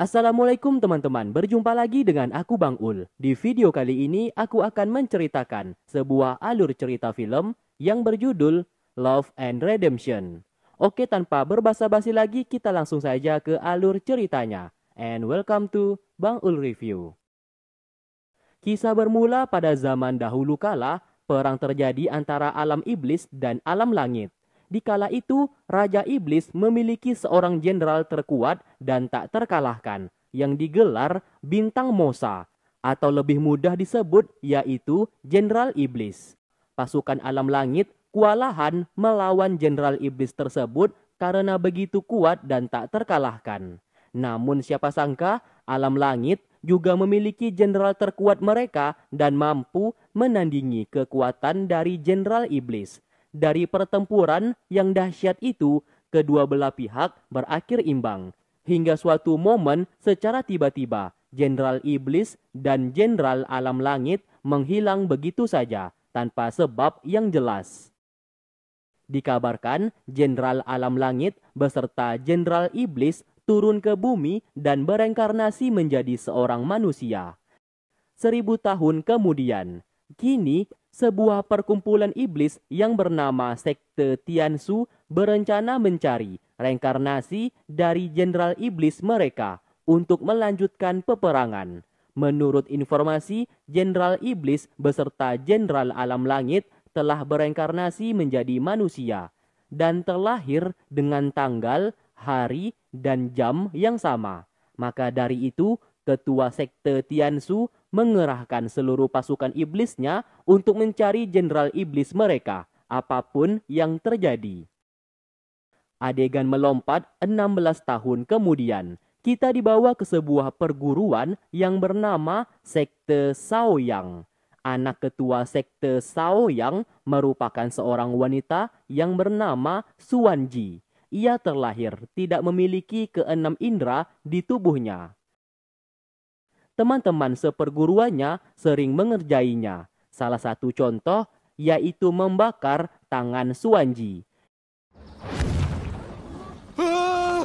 Assalamualaikum teman-teman, berjumpa lagi dengan aku Bang Ul. Di video kali ini aku akan menceritakan sebuah alur cerita film yang berjudul Love and Redemption. Oke, tanpa berbasa-basi lagi kita langsung saja ke alur ceritanya. And welcome to Bang Ul Review. Kisah bermula pada zaman dahulu kala, perang terjadi antara alam iblis dan alam langit. Di Dikala itu, Raja Iblis memiliki seorang jenderal terkuat dan tak terkalahkan, yang digelar Bintang Mosa, atau lebih mudah disebut yaitu Jenderal Iblis. Pasukan alam langit kualahan melawan Jenderal Iblis tersebut karena begitu kuat dan tak terkalahkan. Namun siapa sangka alam langit juga memiliki jenderal terkuat mereka dan mampu menandingi kekuatan dari jenderal iblis dari pertempuran yang dahsyat itu, kedua belah pihak berakhir imbang. Hingga suatu momen secara tiba-tiba, Jenderal Iblis dan Jenderal Alam Langit menghilang begitu saja tanpa sebab yang jelas. Dikabarkan Jenderal Alam Langit beserta Jenderal Iblis turun ke bumi dan berengkarnasi menjadi seorang manusia. Seribu tahun kemudian, kini sebuah perkumpulan iblis yang bernama Sekte Tiansu berencana mencari reinkarnasi dari jenderal iblis mereka untuk melanjutkan peperangan. Menurut informasi, jenderal iblis beserta jenderal alam langit telah bereinkarnasi menjadi manusia dan terlahir dengan tanggal, hari, dan jam yang sama. Maka dari itu, ketua sekte Tiansu mengerahkan seluruh pasukan iblisnya untuk mencari jenderal iblis mereka, apapun yang terjadi. Adegan melompat 16 tahun kemudian, kita dibawa ke sebuah perguruan yang bernama Sekte Saoyang. Anak ketua Sekte Saoyang merupakan seorang wanita yang bernama Suanji. Ia terlahir tidak memiliki keenam indera di tubuhnya teman-teman seperguruannya sering mengerjainya. Salah satu contoh yaitu membakar tangan Suanji. Uh, ah,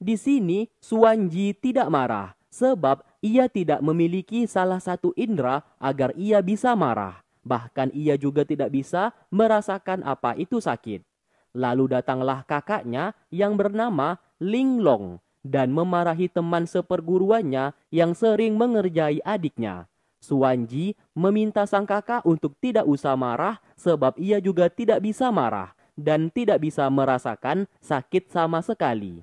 Di sini Suanji tidak marah sebab ia tidak memiliki salah satu indera agar ia bisa marah. Bahkan ia juga tidak bisa merasakan apa itu sakit. Lalu datanglah kakaknya yang bernama Linglong dan memarahi teman seperguruannya yang sering mengerjai adiknya. Suanji meminta sang kakak untuk tidak usah marah sebab ia juga tidak bisa marah dan tidak bisa merasakan sakit sama sekali.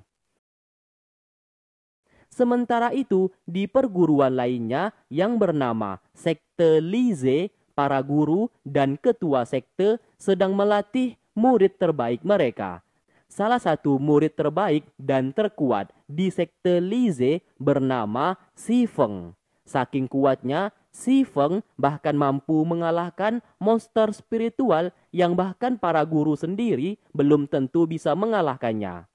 Sementara itu, di perguruan lainnya yang bernama Sekte Lize, para guru dan ketua sekte sedang melatih murid terbaik mereka. Salah satu murid terbaik dan terkuat di sekte Lize bernama Si Feng. Saking kuatnya, Si Feng bahkan mampu mengalahkan monster spiritual yang bahkan para guru sendiri belum tentu bisa mengalahkannya.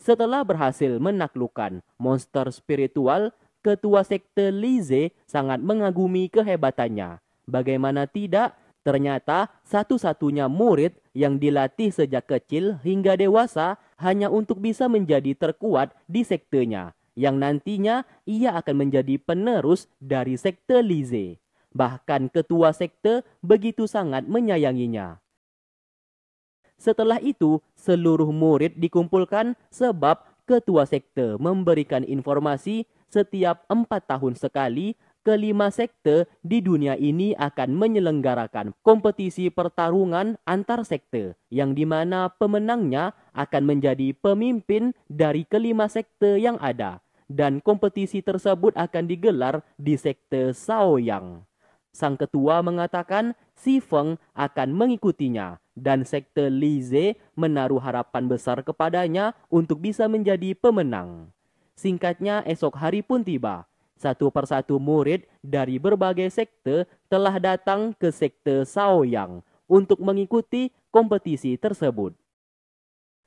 Setelah berhasil menaklukkan monster spiritual, ketua sekte Lize sangat mengagumi kehebatannya. Bagaimana tidak, ternyata satu-satunya murid yang dilatih sejak kecil hingga dewasa hanya untuk bisa menjadi terkuat di sektenya, yang nantinya ia akan menjadi penerus dari sekte Lize. Bahkan ketua sekte begitu sangat menyayanginya. Setelah itu, seluruh murid dikumpulkan sebab ketua sekte memberikan informasi setiap empat tahun sekali kelima sekte di dunia ini akan menyelenggarakan kompetisi pertarungan antar sekte yang dimana pemenangnya akan menjadi pemimpin dari kelima sekte yang ada dan kompetisi tersebut akan digelar di sekte Saoyang. Sang ketua mengatakan Si Feng akan mengikutinya dan sekte Li Ze menaruh harapan besar kepadanya untuk bisa menjadi pemenang. Singkatnya esok hari pun tiba. Satu persatu murid dari berbagai sekte telah datang ke sekte Saoyang untuk mengikuti kompetisi tersebut.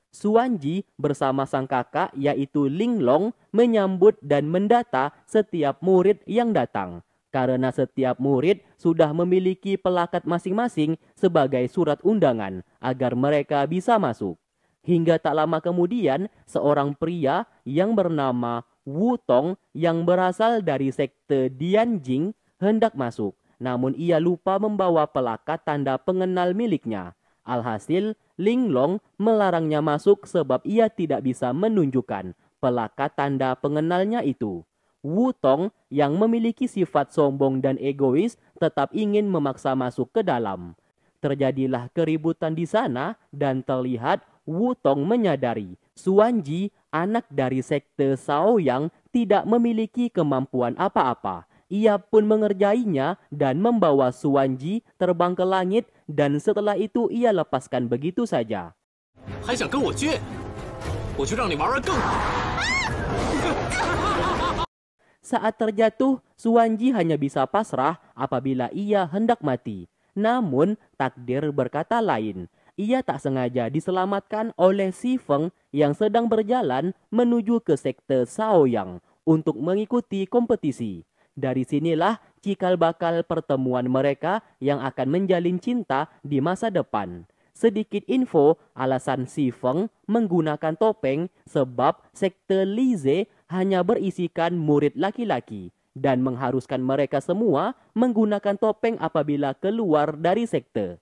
Suanji bersama sang kakak yaitu Linglong menyambut dan mendata setiap murid yang datang karena setiap murid sudah memiliki pelakat masing-masing sebagai surat undangan agar mereka bisa masuk. Hingga tak lama kemudian, seorang pria yang bernama Wu Tong yang berasal dari sekte Dianjing hendak masuk, namun ia lupa membawa pelakat tanda pengenal miliknya. Alhasil, Ling Long melarangnya masuk sebab ia tidak bisa menunjukkan pelakat tanda pengenalnya itu. Wutong yang memiliki sifat sombong dan egois tetap ingin memaksa masuk ke dalam. Terjadilah keributan di sana dan terlihat Wutong menyadari Suanji, anak dari sekte Sao Yang tidak memiliki kemampuan apa-apa. Ia pun mengerjainya dan membawa Suanji terbang ke langit dan setelah itu ia lepaskan begitu saja. 还想跟我倔，我就让你玩玩更好。saat terjatuh, Suwanji hanya bisa pasrah apabila ia hendak mati. Namun, takdir berkata lain. Ia tak sengaja diselamatkan oleh Si Feng yang sedang berjalan menuju ke sekte Saoyang untuk mengikuti kompetisi. Dari sinilah cikal bakal pertemuan mereka yang akan menjalin cinta di masa depan. Sedikit info alasan Si Feng menggunakan topeng sebab sekte Lize hanya berisikan murid laki-laki dan mengharuskan mereka semua menggunakan topeng apabila keluar dari sekte.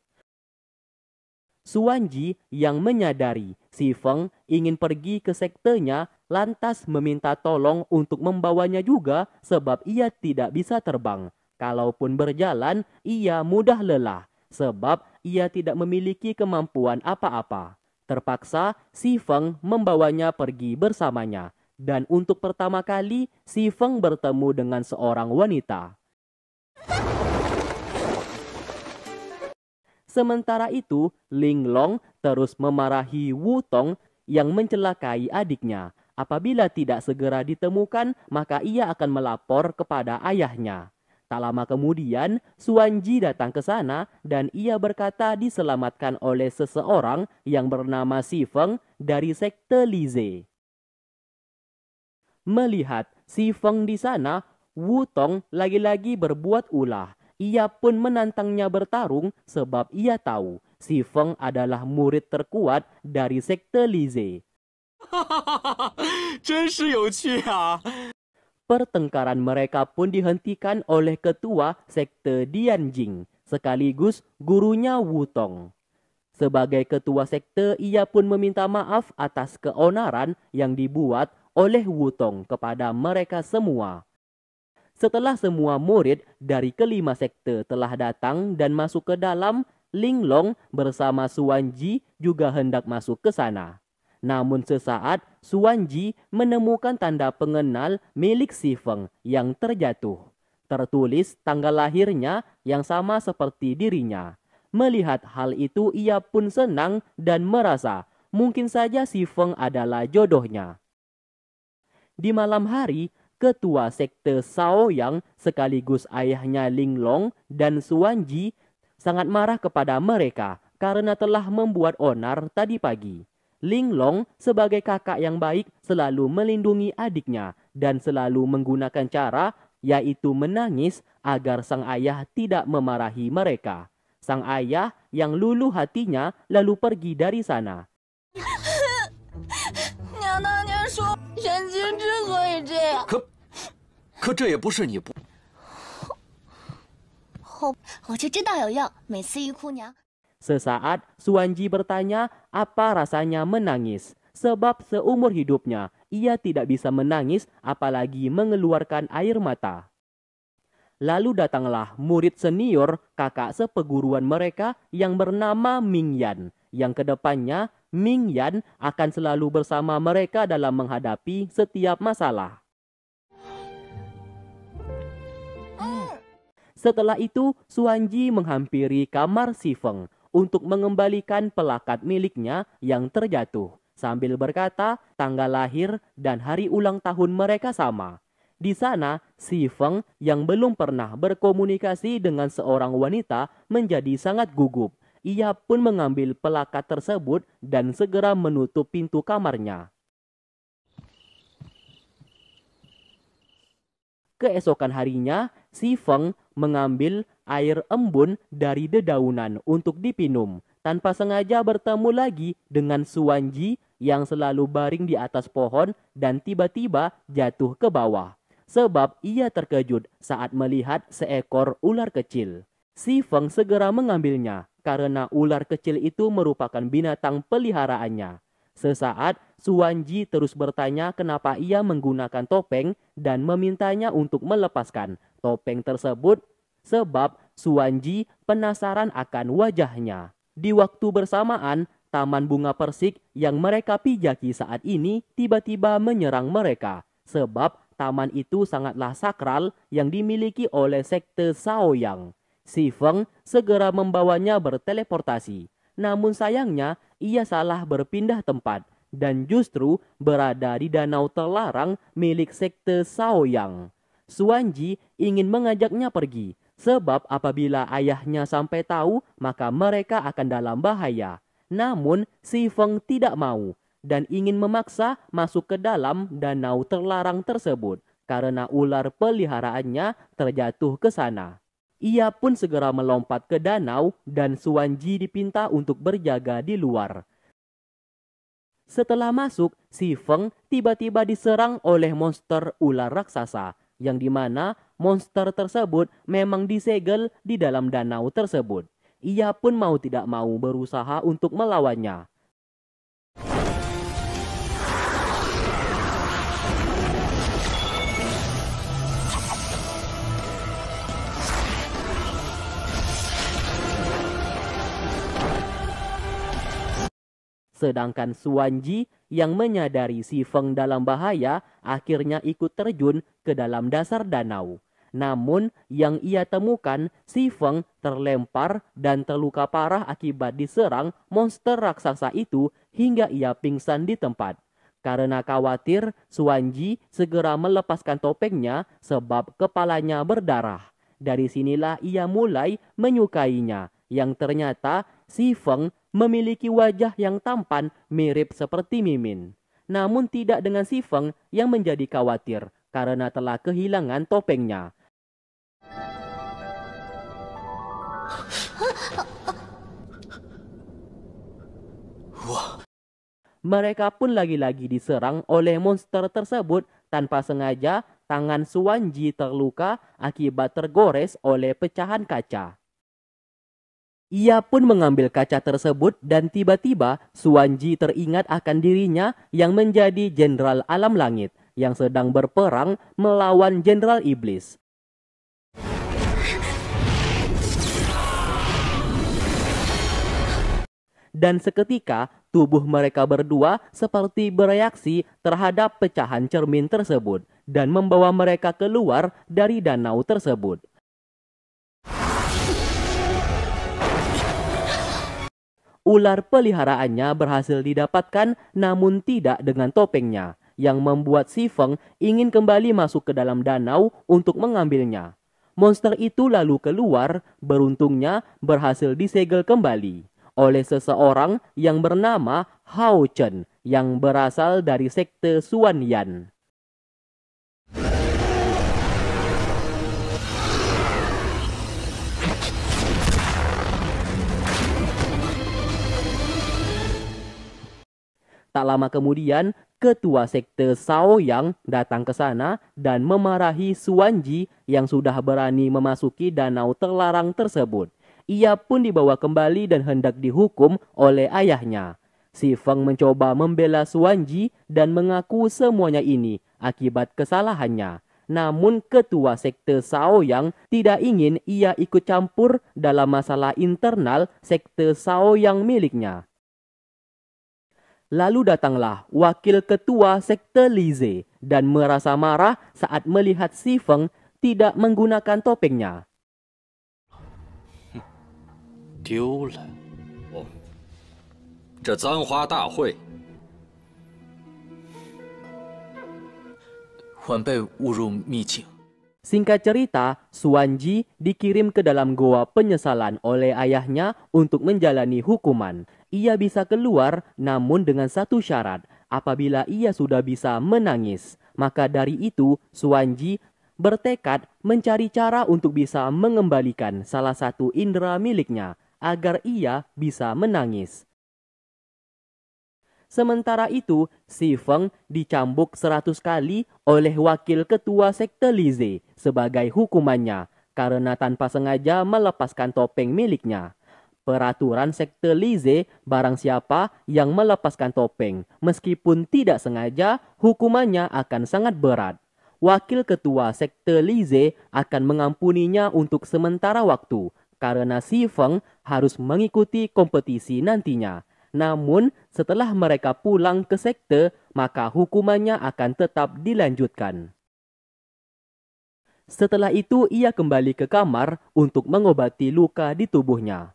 Suanji yang menyadari si Feng ingin pergi ke sektenya lantas meminta tolong untuk membawanya juga sebab ia tidak bisa terbang. Kalaupun berjalan, ia mudah lelah sebab ia tidak memiliki kemampuan apa-apa. Terpaksa, si Feng membawanya pergi bersamanya dan untuk pertama kali Si Feng bertemu dengan seorang wanita. Sementara itu, Ling Long terus memarahi Wu Tong yang mencelakai adiknya. Apabila tidak segera ditemukan, maka ia akan melapor kepada ayahnya. Tak lama kemudian, Ji datang ke sana dan ia berkata diselamatkan oleh seseorang yang bernama Si Feng dari sekte Lize melihat si Feng di sana, Wu Tong lagi-lagi berbuat ulah. Ia pun menantangnya bertarung sebab ia tahu si Feng adalah murid terkuat dari sekte Lize. Pertengkaran mereka pun dihentikan oleh ketua sekte Dianjing, sekaligus gurunya Wu Tong. Sebagai ketua sekte, ia pun meminta maaf atas keonaran yang dibuat oleh Wutong kepada mereka semua. Setelah semua murid dari kelima sekte telah datang dan masuk ke dalam, Linglong bersama Suan Ji juga hendak masuk ke sana. Namun sesaat Suan Ji menemukan tanda pengenal milik Si Feng yang terjatuh. Tertulis tanggal lahirnya yang sama seperti dirinya. Melihat hal itu ia pun senang dan merasa mungkin saja Si Feng adalah jodohnya. Di malam hari, ketua sekte Sao Yang sekaligus ayahnya Ling Long dan Suanji sangat marah kepada mereka karena telah membuat onar tadi pagi. Ling Long sebagai kakak yang baik selalu melindungi adiknya dan selalu menggunakan cara yaitu menangis agar sang ayah tidak memarahi mereka. Sang ayah yang luluh hatinya lalu pergi dari sana. Sesaat Suanji bertanya apa rasanya menangis, sebab seumur hidupnya ia tidak bisa menangis apalagi mengeluarkan air mata. Lalu datanglah murid senior kakak sepeguruan mereka yang bernama Mingyan yang kedepannya Ming Yan akan selalu bersama mereka dalam menghadapi setiap masalah. Setelah itu, Ji menghampiri kamar Si Feng untuk mengembalikan pelakat miliknya yang terjatuh sambil berkata tanggal lahir dan hari ulang tahun mereka sama. Di sana, Si Feng yang belum pernah berkomunikasi dengan seorang wanita menjadi sangat gugup. Ia pun mengambil pelakat tersebut dan segera menutup pintu kamarnya. Keesokan harinya, si Feng mengambil air embun dari dedaunan untuk dipinum tanpa sengaja bertemu lagi dengan Ji yang selalu baring di atas pohon dan tiba-tiba jatuh ke bawah sebab ia terkejut saat melihat seekor ular kecil. Si Feng segera mengambilnya karena ular kecil itu merupakan binatang peliharaannya. Sesaat, Suan Ji terus bertanya kenapa ia menggunakan topeng dan memintanya untuk melepaskan topeng tersebut sebab Suan Ji penasaran akan wajahnya. Di waktu bersamaan, taman bunga persik yang mereka pijaki saat ini tiba-tiba menyerang mereka sebab taman itu sangatlah sakral yang dimiliki oleh sekte Saoyang. Si Feng segera membawanya berteleportasi. Namun sayangnya, ia salah berpindah tempat dan justru berada di danau terlarang milik sekte Suan Ji ingin mengajaknya pergi, sebab apabila ayahnya sampai tahu, maka mereka akan dalam bahaya. Namun, si Feng tidak mau dan ingin memaksa masuk ke dalam danau terlarang tersebut karena ular peliharaannya terjatuh ke sana. Ia pun segera melompat ke danau dan Ji dipinta untuk berjaga di luar. Setelah masuk, si Feng tiba-tiba diserang oleh monster ular raksasa, yang dimana monster tersebut memang disegel di dalam danau tersebut. Ia pun mau tidak mau berusaha untuk melawannya. Sedangkan Ji yang menyadari si Feng dalam bahaya akhirnya ikut terjun ke dalam dasar danau. Namun yang ia temukan si Feng terlempar dan terluka parah akibat diserang monster raksasa itu hingga ia pingsan di tempat. Karena khawatir, Ji segera melepaskan topengnya sebab kepalanya berdarah. Dari sinilah ia mulai menyukainya, yang ternyata si Feng memiliki wajah yang tampan mirip seperti Mimin. Namun tidak dengan Sifeng yang menjadi khawatir karena telah kehilangan topengnya. Mereka pun lagi-lagi diserang oleh monster tersebut tanpa sengaja tangan Suanji terluka akibat tergores oleh pecahan kaca. Ia pun mengambil kaca tersebut dan tiba-tiba Suanji teringat akan dirinya yang menjadi jenderal alam langit yang sedang berperang melawan jenderal iblis. Dan seketika tubuh mereka berdua seperti bereaksi terhadap pecahan cermin tersebut dan membawa mereka keluar dari danau tersebut. ular peliharaannya berhasil didapatkan namun tidak dengan topengnya yang membuat si Feng ingin kembali masuk ke dalam danau untuk mengambilnya. Monster itu lalu keluar, beruntungnya berhasil disegel kembali oleh seseorang yang bernama Hao Chen yang berasal dari sekte Suan Tak lama kemudian, ketua sekte Sao Yang datang ke sana dan memarahi Ji yang sudah berani memasuki danau terlarang tersebut. Ia pun dibawa kembali dan hendak dihukum oleh ayahnya. Si Feng mencoba membela Ji dan mengaku semuanya ini akibat kesalahannya. Namun ketua sekte Sao Yang tidak ingin ia ikut campur dalam masalah internal sekte Sao Yang miliknya. Lalu datanglah wakil ketua sekte Lize dan merasa marah saat melihat Si Feng tidak menggunakan topengnya. Oh, Singkat Oh. cerita, Suanji dikirim ke dalam goa penyesalan oleh ayahnya untuk menjalani hukuman ia bisa keluar namun dengan satu syarat, apabila ia sudah bisa menangis. Maka dari itu, Suanji bertekad mencari cara untuk bisa mengembalikan salah satu indera miliknya agar ia bisa menangis. Sementara itu, Si Feng dicambuk seratus kali oleh wakil ketua sekte Lize sebagai hukumannya karena tanpa sengaja melepaskan topeng miliknya. Peraturan sekte Lize, barang siapa yang melepaskan topeng, meskipun tidak sengaja, hukumannya akan sangat berat. Wakil Ketua Sekte Lize akan mengampuninya untuk sementara waktu, karena Si Feng harus mengikuti kompetisi nantinya. Namun, setelah mereka pulang ke sekte, maka hukumannya akan tetap dilanjutkan. Setelah itu, ia kembali ke kamar untuk mengobati luka di tubuhnya.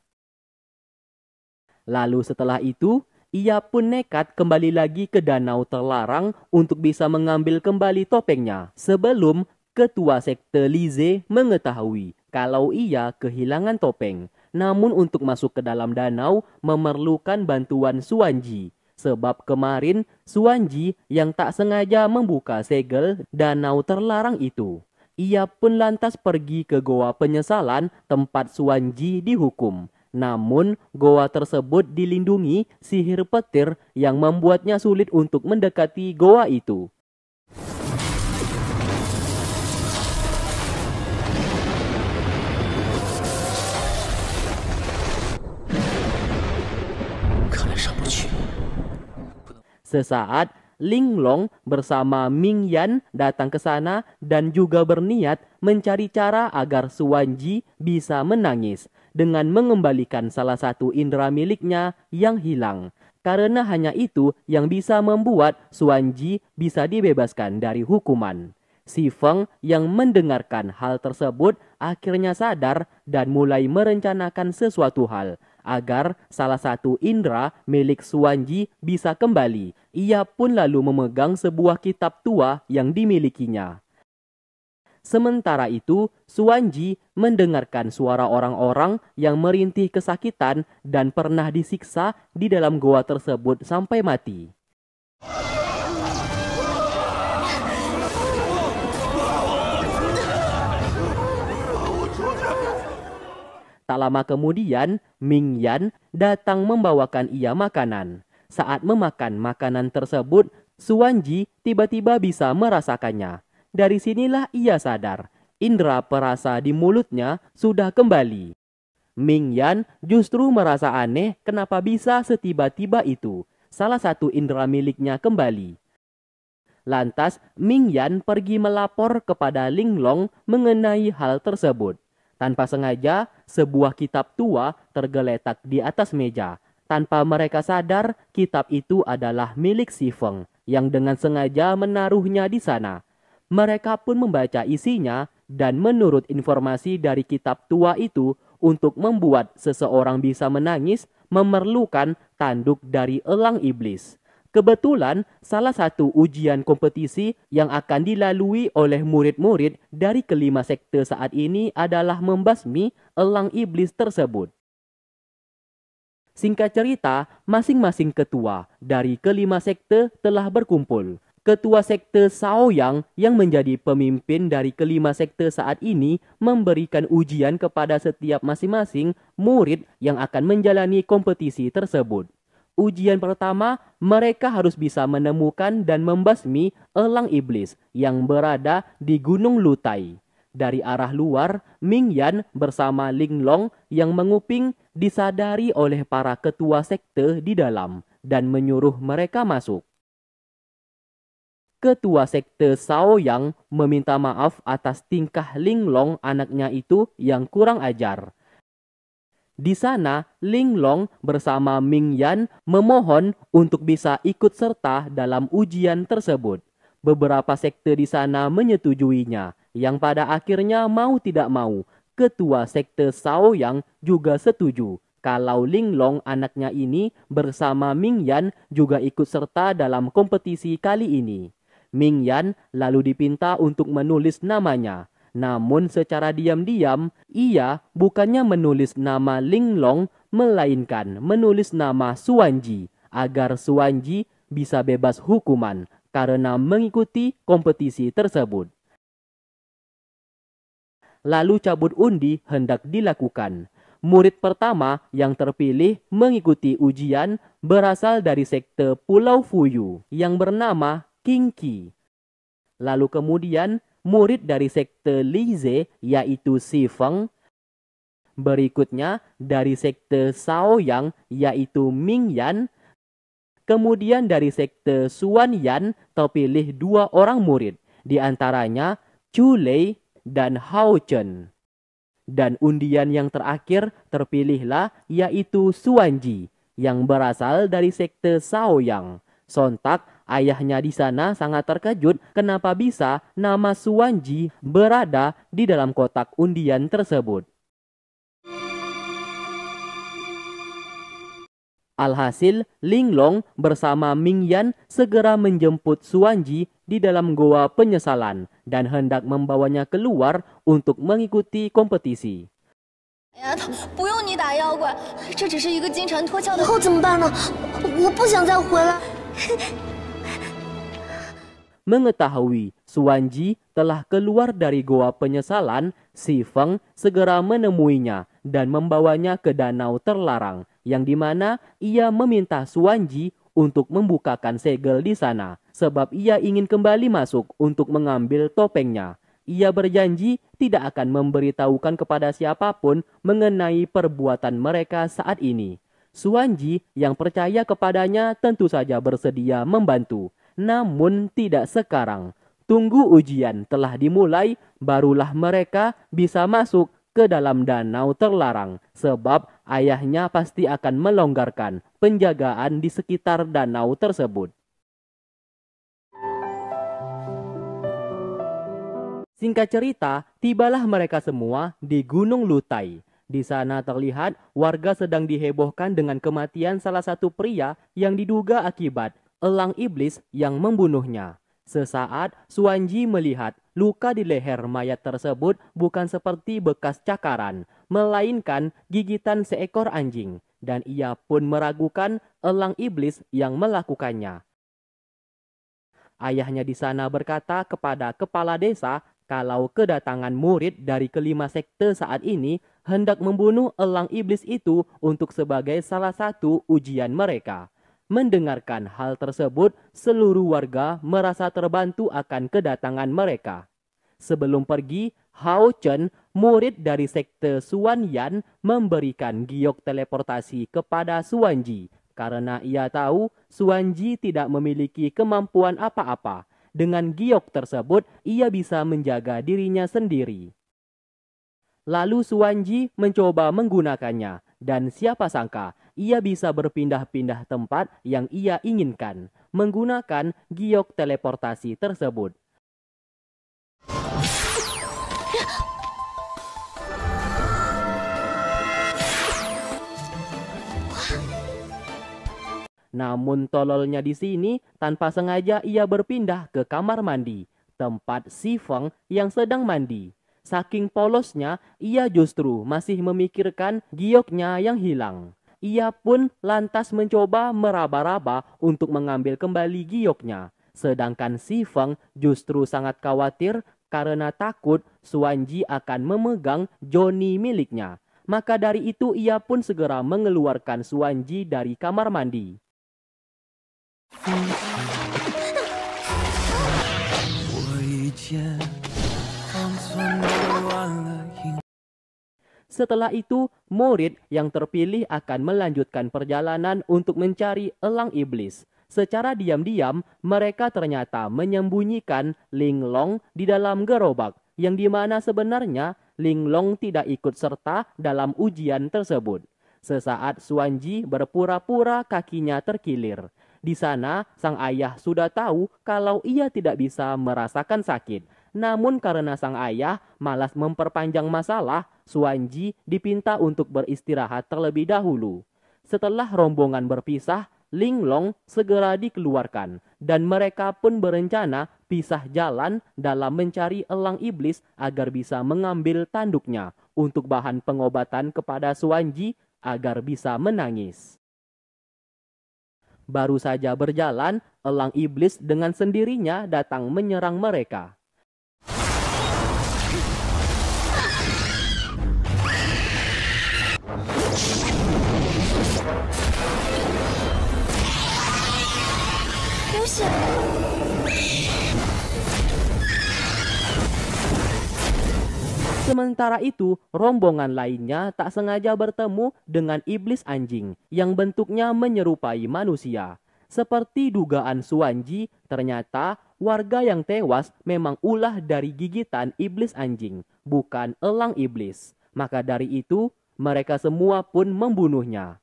Lalu setelah itu, ia pun nekat kembali lagi ke danau terlarang untuk bisa mengambil kembali topengnya sebelum ketua sekte Lize mengetahui kalau ia kehilangan topeng. Namun untuk masuk ke dalam danau memerlukan bantuan Suanji. Sebab kemarin Suanji yang tak sengaja membuka segel danau terlarang itu. Ia pun lantas pergi ke goa penyesalan tempat Suanji dihukum namun, goa tersebut dilindungi sihir petir yang membuatnya sulit untuk mendekati goa itu. Sesaat, Linglong bersama Ming Yan datang ke sana dan juga berniat mencari cara agar Suan Ji bisa menangis dengan mengembalikan salah satu indera miliknya yang hilang. Karena hanya itu yang bisa membuat Suanji bisa dibebaskan dari hukuman. Si Feng yang mendengarkan hal tersebut akhirnya sadar dan mulai merencanakan sesuatu hal agar salah satu indera milik Suanji bisa kembali. Ia pun lalu memegang sebuah kitab tua yang dimilikinya. Sementara itu, Suanji mendengarkan suara orang-orang yang merintih kesakitan dan pernah disiksa di dalam goa tersebut sampai mati. Tak lama kemudian, Ming Yan datang membawakan ia makanan. Saat memakan makanan tersebut, Suanji tiba-tiba bisa merasakannya. Dari sinilah ia sadar, indera perasa di mulutnya sudah kembali. Ming Yan justru merasa aneh kenapa bisa setiba-tiba itu salah satu indera miliknya kembali. Lantas Ming Yan pergi melapor kepada Ling Long mengenai hal tersebut. Tanpa sengaja, sebuah kitab tua tergeletak di atas meja. Tanpa mereka sadar, kitab itu adalah milik Si Feng yang dengan sengaja menaruhnya di sana. Mereka pun membaca isinya dan menurut informasi dari kitab tua itu untuk membuat seseorang bisa menangis memerlukan tanduk dari elang iblis. Kebetulan salah satu ujian kompetisi yang akan dilalui oleh murid-murid dari kelima sekte saat ini adalah membasmi elang iblis tersebut. Singkat cerita, masing-masing ketua dari kelima sekte telah berkumpul. Ketua Sekte Saoyang yang menjadi pemimpin dari kelima sekte saat ini memberikan ujian kepada setiap masing-masing murid yang akan menjalani kompetisi tersebut. Ujian pertama, mereka harus bisa menemukan dan membasmi elang iblis yang berada di Gunung Lutai. Dari arah luar, Ming Yan bersama Ling Long yang menguping disadari oleh para ketua sekte di dalam dan menyuruh mereka masuk ketua sekte Sao Yang meminta maaf atas tingkah Linglong anaknya itu yang kurang ajar. Di sana, Linglong bersama Ming Yan memohon untuk bisa ikut serta dalam ujian tersebut. Beberapa sekte di sana menyetujuinya, yang pada akhirnya mau tidak mau, ketua sekte Sao Yang juga setuju kalau Linglong anaknya ini bersama Ming Yan juga ikut serta dalam kompetisi kali ini. Ming Yan lalu dipinta untuk menulis namanya. Namun secara diam-diam, ia bukannya menulis nama Linglong, melainkan menulis nama Suanji agar Suanji bisa bebas hukuman karena mengikuti kompetisi tersebut. Lalu cabut undi hendak dilakukan. Murid pertama yang terpilih mengikuti ujian berasal dari sekte Pulau Fuyu yang bernama Kinki. Lalu kemudian murid dari sekte Lize yaitu Si Feng. Berikutnya dari sekte Sao Yang yaitu Ming Yan. Kemudian dari sekte Suan Yan terpilih dua orang murid. Di antaranya Chu Lei dan Hao Chen. Dan undian yang terakhir terpilihlah yaitu Suan Ji yang berasal dari sekte Sao Yang. Sontak Ayahnya di sana sangat terkejut kenapa bisa nama Suwanji berada di dalam kotak undian tersebut. Alhasil, Linglong bersama Ming Yan segera menjemput Suanji di dalam goa penyesalan dan hendak membawanya keluar untuk mengikuti kompetisi. Ya, mengetahui Suanji telah keluar dari goa penyesalan, Si Feng segera menemuinya dan membawanya ke danau terlarang, yang dimana ia meminta Suanji untuk membukakan segel di sana, sebab ia ingin kembali masuk untuk mengambil topengnya. Ia berjanji tidak akan memberitahukan kepada siapapun mengenai perbuatan mereka saat ini. Suanji yang percaya kepadanya tentu saja bersedia membantu namun tidak sekarang. Tunggu ujian telah dimulai, barulah mereka bisa masuk ke dalam danau terlarang, sebab ayahnya pasti akan melonggarkan penjagaan di sekitar danau tersebut. Singkat cerita, tibalah mereka semua di Gunung Lutai. Di sana terlihat warga sedang dihebohkan dengan kematian salah satu pria yang diduga akibat elang iblis yang membunuhnya. Sesaat Suanji melihat luka di leher mayat tersebut bukan seperti bekas cakaran, melainkan gigitan seekor anjing, dan ia pun meragukan elang iblis yang melakukannya. Ayahnya di sana berkata kepada kepala desa kalau kedatangan murid dari kelima sekte saat ini hendak membunuh elang iblis itu untuk sebagai salah satu ujian mereka. Mendengarkan hal tersebut, seluruh warga merasa terbantu akan kedatangan mereka. Sebelum pergi, Hao Chen, murid dari sekte Suan Yan, memberikan giok teleportasi kepada Ji. karena ia tahu Ji tidak memiliki kemampuan apa-apa. Dengan giok tersebut, ia bisa menjaga dirinya sendiri. Lalu Ji mencoba menggunakannya, dan siapa sangka ia bisa berpindah-pindah tempat yang ia inginkan menggunakan giok teleportasi tersebut. Namun tololnya di sini, tanpa sengaja ia berpindah ke kamar mandi, tempat Si Feng yang sedang mandi. Saking polosnya, ia justru masih memikirkan gioknya yang hilang. Ia pun lantas mencoba meraba-raba untuk mengambil kembali gioknya. Sedangkan Si Feng justru sangat khawatir karena takut Suanji akan memegang Joni miliknya. Maka dari itu ia pun segera mengeluarkan Suanji dari kamar mandi. Setelah itu, murid yang terpilih akan melanjutkan perjalanan untuk mencari elang iblis. Secara diam-diam, mereka ternyata menyembunyikan linglong di dalam gerobak, yang dimana sebenarnya linglong tidak ikut serta dalam ujian tersebut. Sesaat Suanji berpura-pura kakinya terkilir. Di sana, sang ayah sudah tahu kalau ia tidak bisa merasakan sakit, namun karena sang ayah malas memperpanjang masalah, Suanji dipinta untuk beristirahat terlebih dahulu. Setelah rombongan berpisah, Linglong segera dikeluarkan dan mereka pun berencana pisah jalan dalam mencari elang iblis agar bisa mengambil tanduknya untuk bahan pengobatan kepada Suanji agar bisa menangis. Baru saja berjalan, elang iblis dengan sendirinya datang menyerang mereka. Sementara itu, rombongan lainnya tak sengaja bertemu dengan iblis anjing yang bentuknya menyerupai manusia. Seperti dugaan Suwandi, ternyata warga yang tewas memang ulah dari gigitan iblis anjing, bukan elang iblis. Maka dari itu, mereka semua pun membunuhnya.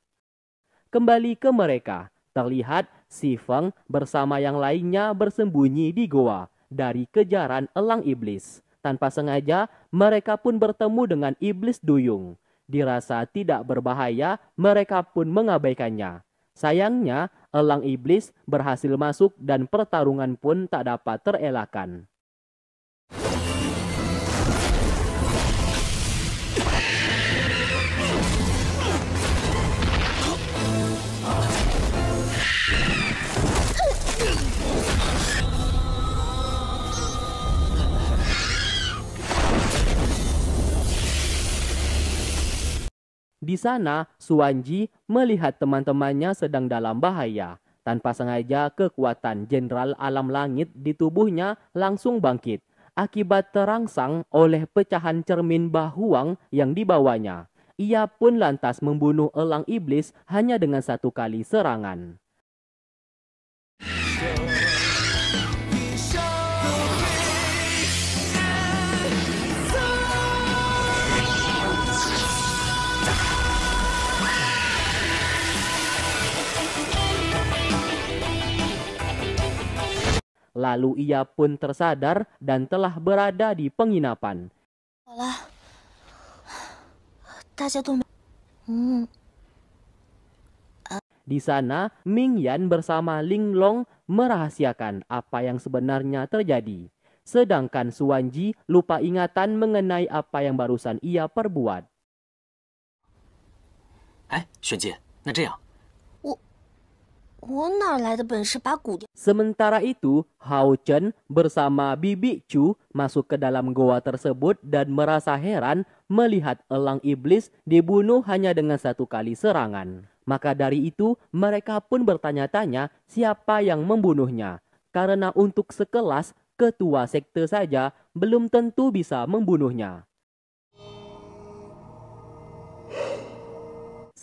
Kembali ke mereka, Terlihat si Feng bersama yang lainnya bersembunyi di goa dari kejaran elang iblis. Tanpa sengaja, mereka pun bertemu dengan iblis duyung. Dirasa tidak berbahaya, mereka pun mengabaikannya. Sayangnya, elang iblis berhasil masuk dan pertarungan pun tak dapat terelakkan. Di sana, Suwanji melihat teman-temannya sedang dalam bahaya. Tanpa sengaja, kekuatan Jenderal Alam Langit di tubuhnya langsung bangkit akibat terangsang oleh pecahan cermin bahuang yang dibawanya. Ia pun lantas membunuh elang iblis hanya dengan satu kali serangan. Lalu ia pun tersadar dan telah berada di penginapan. Hmm. Di sana, Ming Yan bersama Ling Long merahasiakan apa yang sebenarnya terjadi. Sedangkan Suan Ji lupa ingatan mengenai apa yang barusan ia perbuat. Eh, Xuan Ji, nah Sementara itu, Hao Chen bersama Bibi Chu masuk ke dalam goa tersebut dan merasa heran melihat elang iblis dibunuh hanya dengan satu kali serangan. Maka dari itu, mereka pun bertanya-tanya siapa yang membunuhnya. Karena untuk sekelas, ketua sekte saja belum tentu bisa membunuhnya.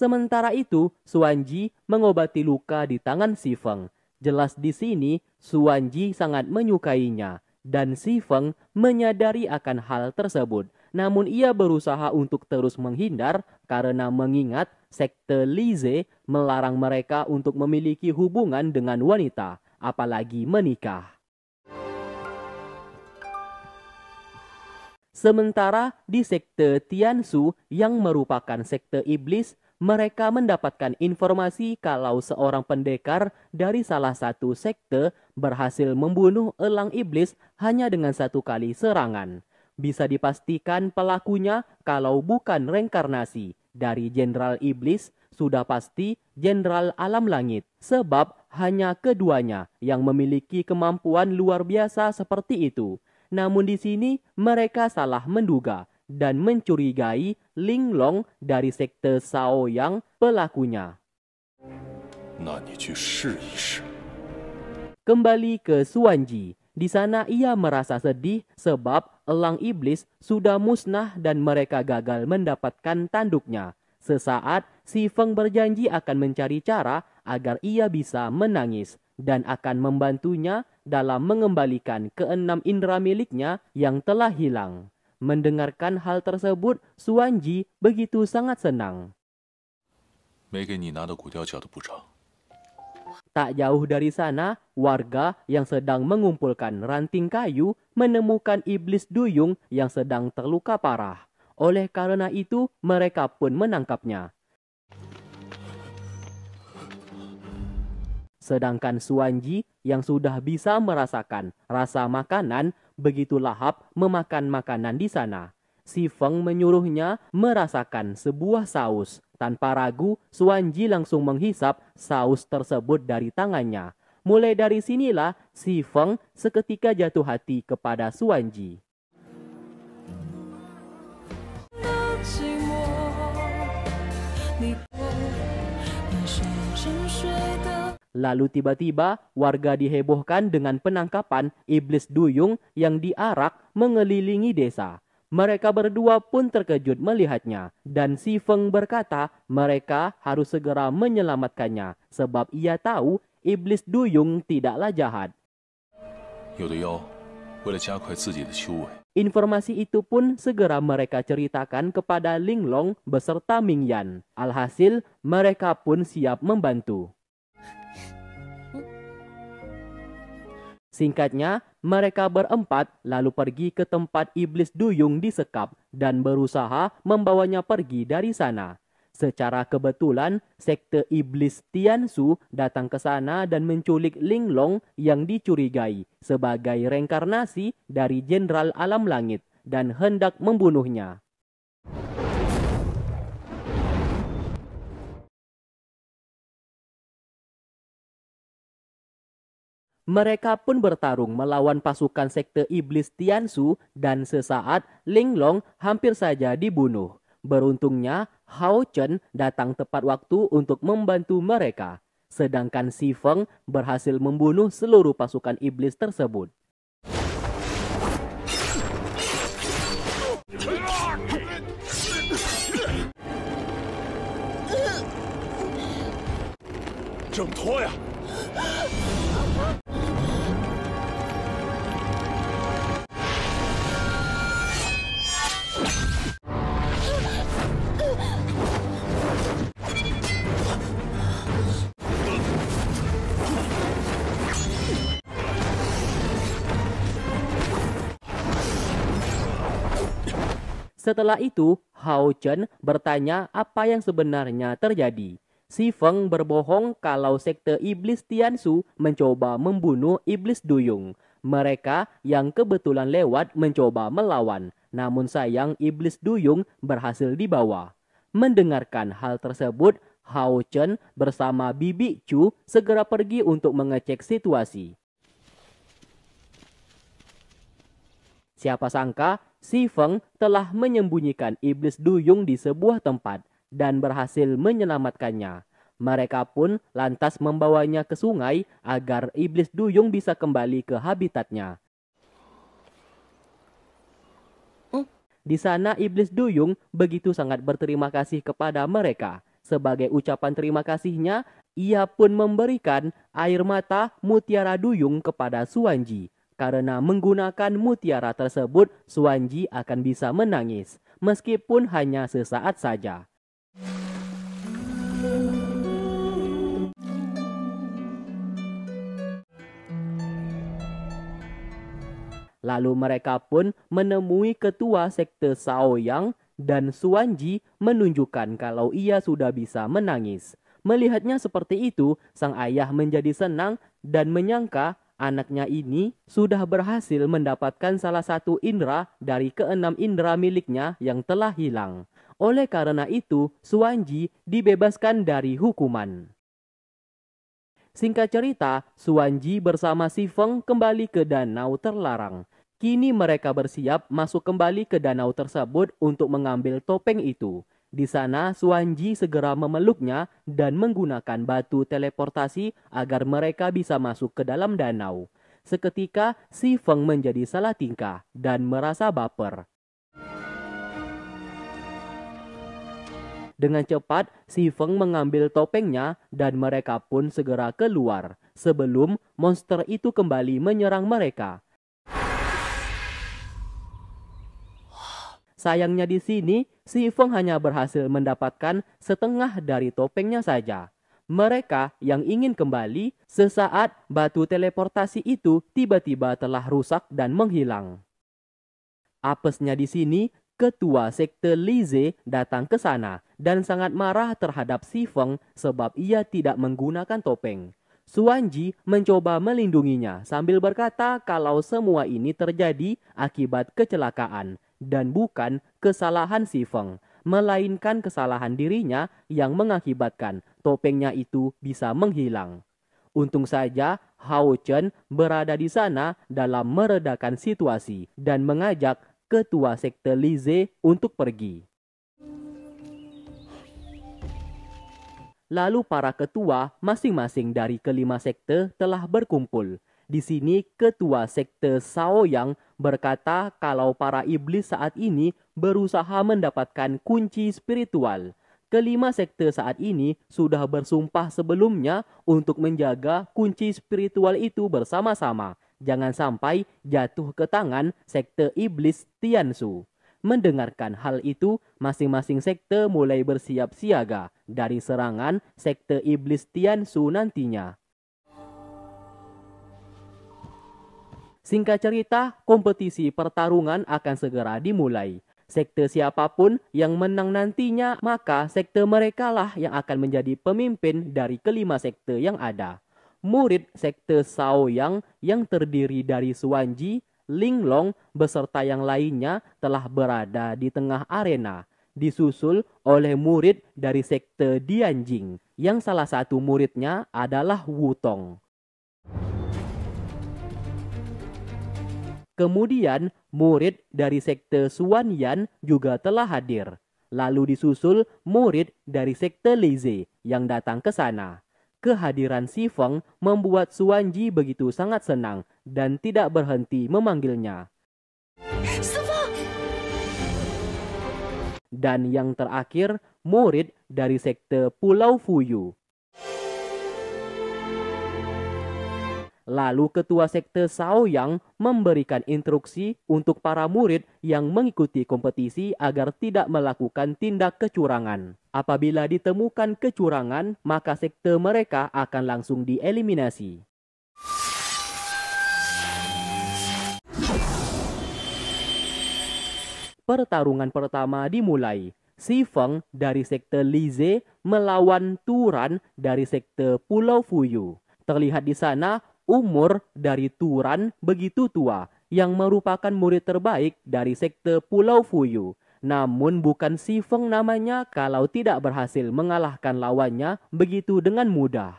Sementara itu, Suanji mengobati luka di tangan Si Feng. Jelas di sini, Suanji sangat menyukainya dan Si Feng menyadari akan hal tersebut. Namun ia berusaha untuk terus menghindar karena mengingat sekte Lize melarang mereka untuk memiliki hubungan dengan wanita, apalagi menikah. Sementara di sekte Tiansu yang merupakan sekte iblis, mereka mendapatkan informasi kalau seorang pendekar dari salah satu sekte berhasil membunuh elang iblis hanya dengan satu kali serangan. Bisa dipastikan pelakunya kalau bukan reinkarnasi dari Jenderal Iblis, sudah pasti Jenderal Alam Langit. Sebab hanya keduanya yang memiliki kemampuan luar biasa seperti itu. Namun di sini mereka salah menduga dan mencurigai Linglong dari sekte Sao yang pelakunya. Kembali ke Suanji. Di sana ia merasa sedih sebab elang iblis sudah musnah dan mereka gagal mendapatkan tanduknya. Sesaat, si Feng berjanji akan mencari cara agar ia bisa menangis dan akan membantunya dalam mengembalikan keenam indera miliknya yang telah hilang. Mendengarkan hal tersebut, Suanji begitu sangat senang. Tak jauh dari sana, warga yang sedang mengumpulkan ranting kayu menemukan iblis duyung yang sedang terluka parah. Oleh karena itu, mereka pun menangkapnya. Sedangkan Suanji yang sudah bisa merasakan rasa makanan Begitu Lahap memakan makanan di sana, si Feng menyuruhnya merasakan sebuah saus. Tanpa ragu, Ji langsung menghisap saus tersebut dari tangannya. Mulai dari sinilah si Feng seketika jatuh hati kepada Ji. Lalu tiba-tiba warga dihebohkan dengan penangkapan iblis duyung yang diarak mengelilingi desa. Mereka berdua pun terkejut melihatnya dan Si Feng berkata mereka harus segera menyelamatkannya sebab ia tahu iblis duyung tidaklah jahat. Informasi itu pun segera mereka ceritakan kepada Linglong beserta Mingyan. Alhasil, mereka pun siap membantu. Singkatnya, mereka berempat lalu pergi ke tempat iblis duyung disekap dan berusaha membawanya pergi dari sana. Secara kebetulan, sekte iblis Tiansu datang ke sana dan menculik Linglong yang dicurigai sebagai reinkarnasi dari Jenderal Alam Langit dan hendak membunuhnya. Mereka pun bertarung melawan pasukan sekte iblis Tiansu dan sesaat Linglong hampir saja dibunuh. Beruntungnya, Hao Chen datang tepat waktu untuk membantu mereka. Sedangkan Si Feng berhasil membunuh seluruh pasukan iblis tersebut. Setelah itu, Hao Chen bertanya apa yang sebenarnya terjadi. Si Feng berbohong kalau sekte iblis Tiansu mencoba membunuh iblis Duyung. Mereka yang kebetulan lewat mencoba melawan, namun sayang iblis Duyung berhasil dibawa. Mendengarkan hal tersebut, Hao Chen bersama Bibi Chu segera pergi untuk mengecek situasi. Siapa sangka Si Feng telah menyembunyikan iblis duyung di sebuah tempat dan berhasil menyelamatkannya. Mereka pun lantas membawanya ke sungai agar iblis duyung bisa kembali ke habitatnya. Hmm? Di sana iblis duyung begitu sangat berterima kasih kepada mereka. Sebagai ucapan terima kasihnya, ia pun memberikan air mata mutiara duyung kepada Suanji. Karena menggunakan mutiara tersebut, Suanji akan bisa menangis, meskipun hanya sesaat saja. Lalu mereka pun menemui ketua sekte Saoyang dan Suanji menunjukkan kalau ia sudah bisa menangis. Melihatnya seperti itu, sang ayah menjadi senang dan menyangka Anaknya ini sudah berhasil mendapatkan salah satu indera dari keenam indera miliknya yang telah hilang. Oleh karena itu, Suwanji dibebaskan dari hukuman. Singkat cerita, Suwanji bersama Si Feng kembali ke danau terlarang. Kini mereka bersiap masuk kembali ke danau tersebut untuk mengambil topeng itu. Di sana, Suanji segera memeluknya dan menggunakan batu teleportasi agar mereka bisa masuk ke dalam danau. Seketika, Si Feng menjadi salah tingkah dan merasa baper. Dengan cepat, Si Feng mengambil topengnya dan mereka pun segera keluar sebelum monster itu kembali menyerang mereka. Sayangnya di sini, si Feng hanya berhasil mendapatkan setengah dari topengnya saja. Mereka yang ingin kembali, sesaat batu teleportasi itu tiba-tiba telah rusak dan menghilang. Apesnya di sini, ketua sekte Lize datang ke sana dan sangat marah terhadap si Feng sebab ia tidak menggunakan topeng. Suanji mencoba melindunginya sambil berkata kalau semua ini terjadi akibat kecelakaan dan bukan kesalahan si Feng, melainkan kesalahan dirinya yang mengakibatkan topengnya itu bisa menghilang. Untung saja Hao Chen berada di sana dalam meredakan situasi dan mengajak ketua sekte Lize untuk pergi. Lalu para ketua masing-masing dari kelima sekte telah berkumpul di sini ketua sekte Sao Yang berkata kalau para iblis saat ini berusaha mendapatkan kunci spiritual. Kelima sekte saat ini sudah bersumpah sebelumnya untuk menjaga kunci spiritual itu bersama-sama. Jangan sampai jatuh ke tangan sekte iblis Tiansu. Mendengarkan hal itu, masing-masing sekte mulai bersiap siaga dari serangan sekte iblis Tiansu nantinya. Singkat cerita, kompetisi pertarungan akan segera dimulai. Sekte siapapun yang menang nantinya, maka sekte merekalah yang akan menjadi pemimpin dari kelima sekte yang ada. Murid sekte Saoyang yang terdiri dari Suanji, Linglong, beserta yang lainnya telah berada di tengah arena disusul oleh murid dari sekte Dianjing yang salah satu muridnya adalah Wutong. Kemudian murid dari sekte Suanyan juga telah hadir. Lalu disusul murid dari sekte Lize yang datang ke sana. Kehadiran Si Feng membuat suan ji begitu sangat senang dan tidak berhenti memanggilnya. Dan yang terakhir, murid dari sekte Pulau Fuyu Lalu ketua sekte Sao Yang memberikan instruksi untuk para murid yang mengikuti kompetisi agar tidak melakukan tindak kecurangan. Apabila ditemukan kecurangan, maka sekte mereka akan langsung dieliminasi. Pertarungan pertama dimulai. Si Feng dari sekte Lize melawan Turan dari sekte Pulau Fuyu. Terlihat di sana umur dari Turan begitu tua yang merupakan murid terbaik dari sekte Pulau Fuyu. Namun bukan si Feng namanya kalau tidak berhasil mengalahkan lawannya begitu dengan mudah.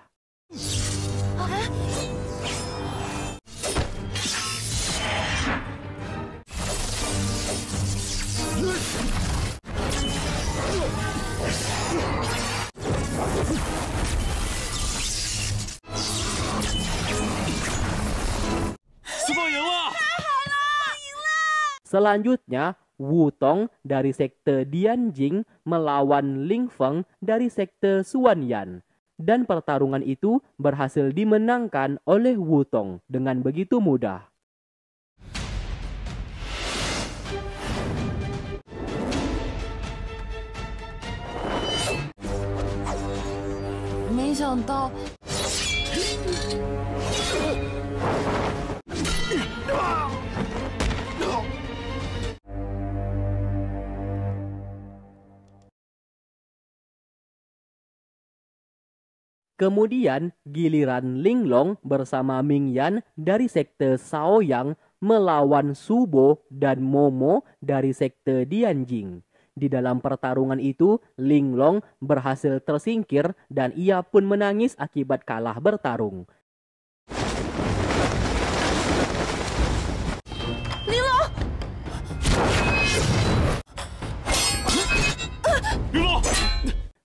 Selanjutnya, Wu Tong dari sekte Dianjing melawan Ling Feng dari sekte Suanyan. Dan pertarungan itu berhasil dimenangkan oleh Wu Tong dengan begitu mudah. Kemudian giliran Linglong bersama Ming Yan dari sekte Shaoyang melawan Subo dan Momo dari sekte Dianjing. Di dalam pertarungan itu, Linglong berhasil tersingkir dan ia pun menangis akibat kalah bertarung.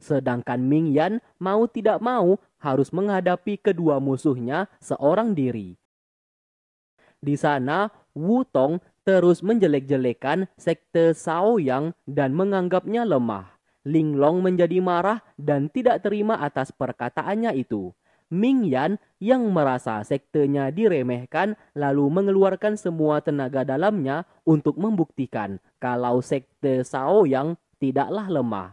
Sedangkan Ming Yan mau tidak mau harus menghadapi kedua musuhnya seorang diri. Di sana, Wu Tong terus menjelek-jelekan sekte Sao Yang dan menganggapnya lemah. Ling Long menjadi marah dan tidak terima atas perkataannya itu. Ming Yan yang merasa sektenya diremehkan lalu mengeluarkan semua tenaga dalamnya untuk membuktikan kalau sekte Sao Yang tidaklah lemah.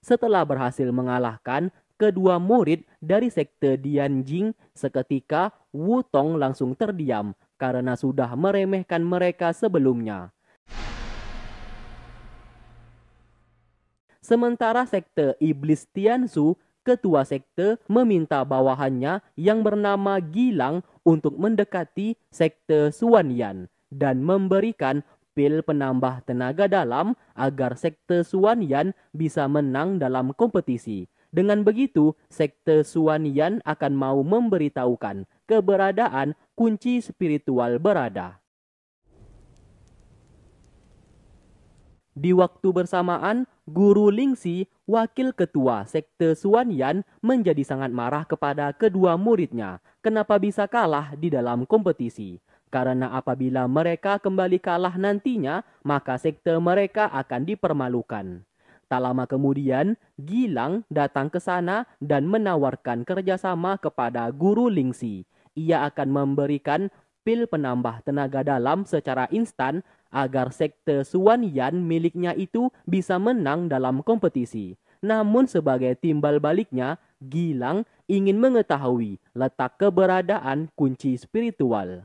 Setelah berhasil mengalahkan kedua murid dari sekte Dianjing, seketika Wu Tong langsung terdiam karena sudah meremehkan mereka sebelumnya. Sementara sekte Iblis Su, ketua sekte meminta bawahannya yang bernama Gilang untuk mendekati sekte Suanyan dan memberikan pil penambah tenaga dalam agar sekte Suanyan bisa menang dalam kompetisi. Dengan begitu, sekte Suanyan akan mau memberitahukan keberadaan kunci spiritual berada. Di waktu bersamaan, Guru Lingsi, wakil ketua sekte Suanyan, menjadi sangat marah kepada kedua muridnya. Kenapa bisa kalah di dalam kompetisi? Karena apabila mereka kembali kalah nantinya, maka sekte mereka akan dipermalukan. Tak lama kemudian, Gilang datang ke sana dan menawarkan kerjasama kepada Guru Lingsi. Ia akan memberikan pil penambah tenaga dalam secara instan agar sekte Suan Yan miliknya itu bisa menang dalam kompetisi. Namun sebagai timbal baliknya, Gilang ingin mengetahui letak keberadaan kunci spiritual.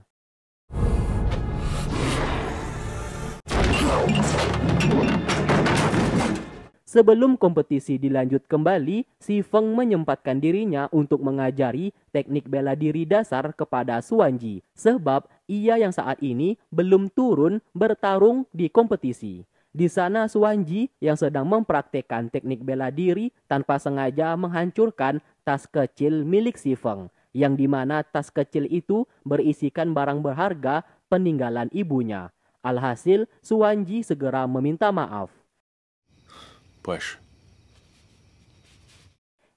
Sebelum kompetisi dilanjut kembali, Si Feng menyempatkan dirinya untuk mengajari teknik bela diri dasar kepada Suanji, sebab ia yang saat ini belum turun bertarung di kompetisi. Di sana Suanji yang sedang mempraktekkan teknik bela diri tanpa sengaja menghancurkan tas kecil milik Si Feng, yang dimana tas kecil itu berisikan barang berharga peninggalan ibunya. Alhasil, Suwanji segera meminta maaf. Push.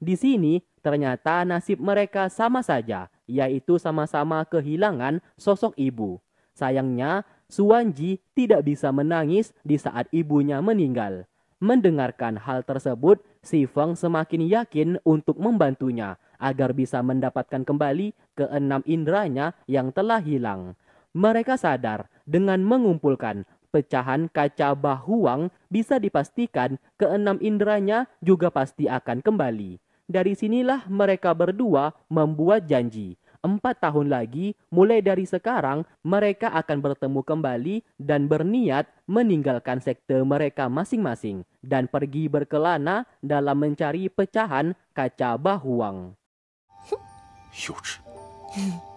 Di sini, ternyata nasib mereka sama saja, yaitu sama-sama kehilangan sosok ibu. Sayangnya, Suwanji tidak bisa menangis di saat ibunya meninggal. Mendengarkan hal tersebut, Si Feng semakin yakin untuk membantunya agar bisa mendapatkan kembali keenam indranya yang telah hilang. Mereka sadar dengan mengumpulkan pecahan kaca bahuang bisa dipastikan keenam inderanya juga pasti akan kembali. Dari sinilah mereka berdua membuat janji. Empat tahun lagi, mulai dari sekarang, mereka akan bertemu kembali dan berniat meninggalkan sekte mereka masing-masing dan pergi berkelana dalam mencari pecahan kaca bahuang.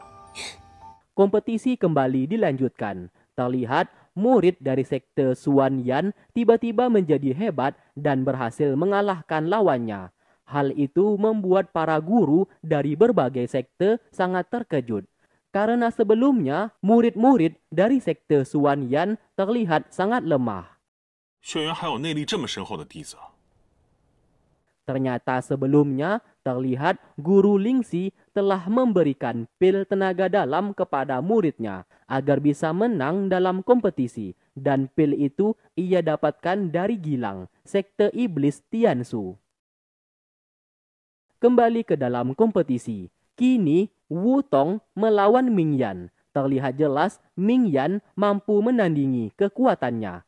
Kompetisi kembali dilanjutkan. Terlihat murid dari sekte Suan Yan tiba-tiba menjadi hebat dan berhasil mengalahkan lawannya. Hal itu membuat para guru dari berbagai sekte sangat terkejut. Karena sebelumnya murid-murid dari sekte Suan Yan terlihat sangat lemah. Ternyata sebelumnya terlihat guru Lingsi telah memberikan pil tenaga dalam kepada muridnya agar bisa menang dalam kompetisi dan pil itu ia dapatkan dari Gilang, sekte iblis Tiansu. Kembali ke dalam kompetisi, kini Wu Tong melawan Ming Yan. Terlihat jelas Ming Yan mampu menandingi kekuatannya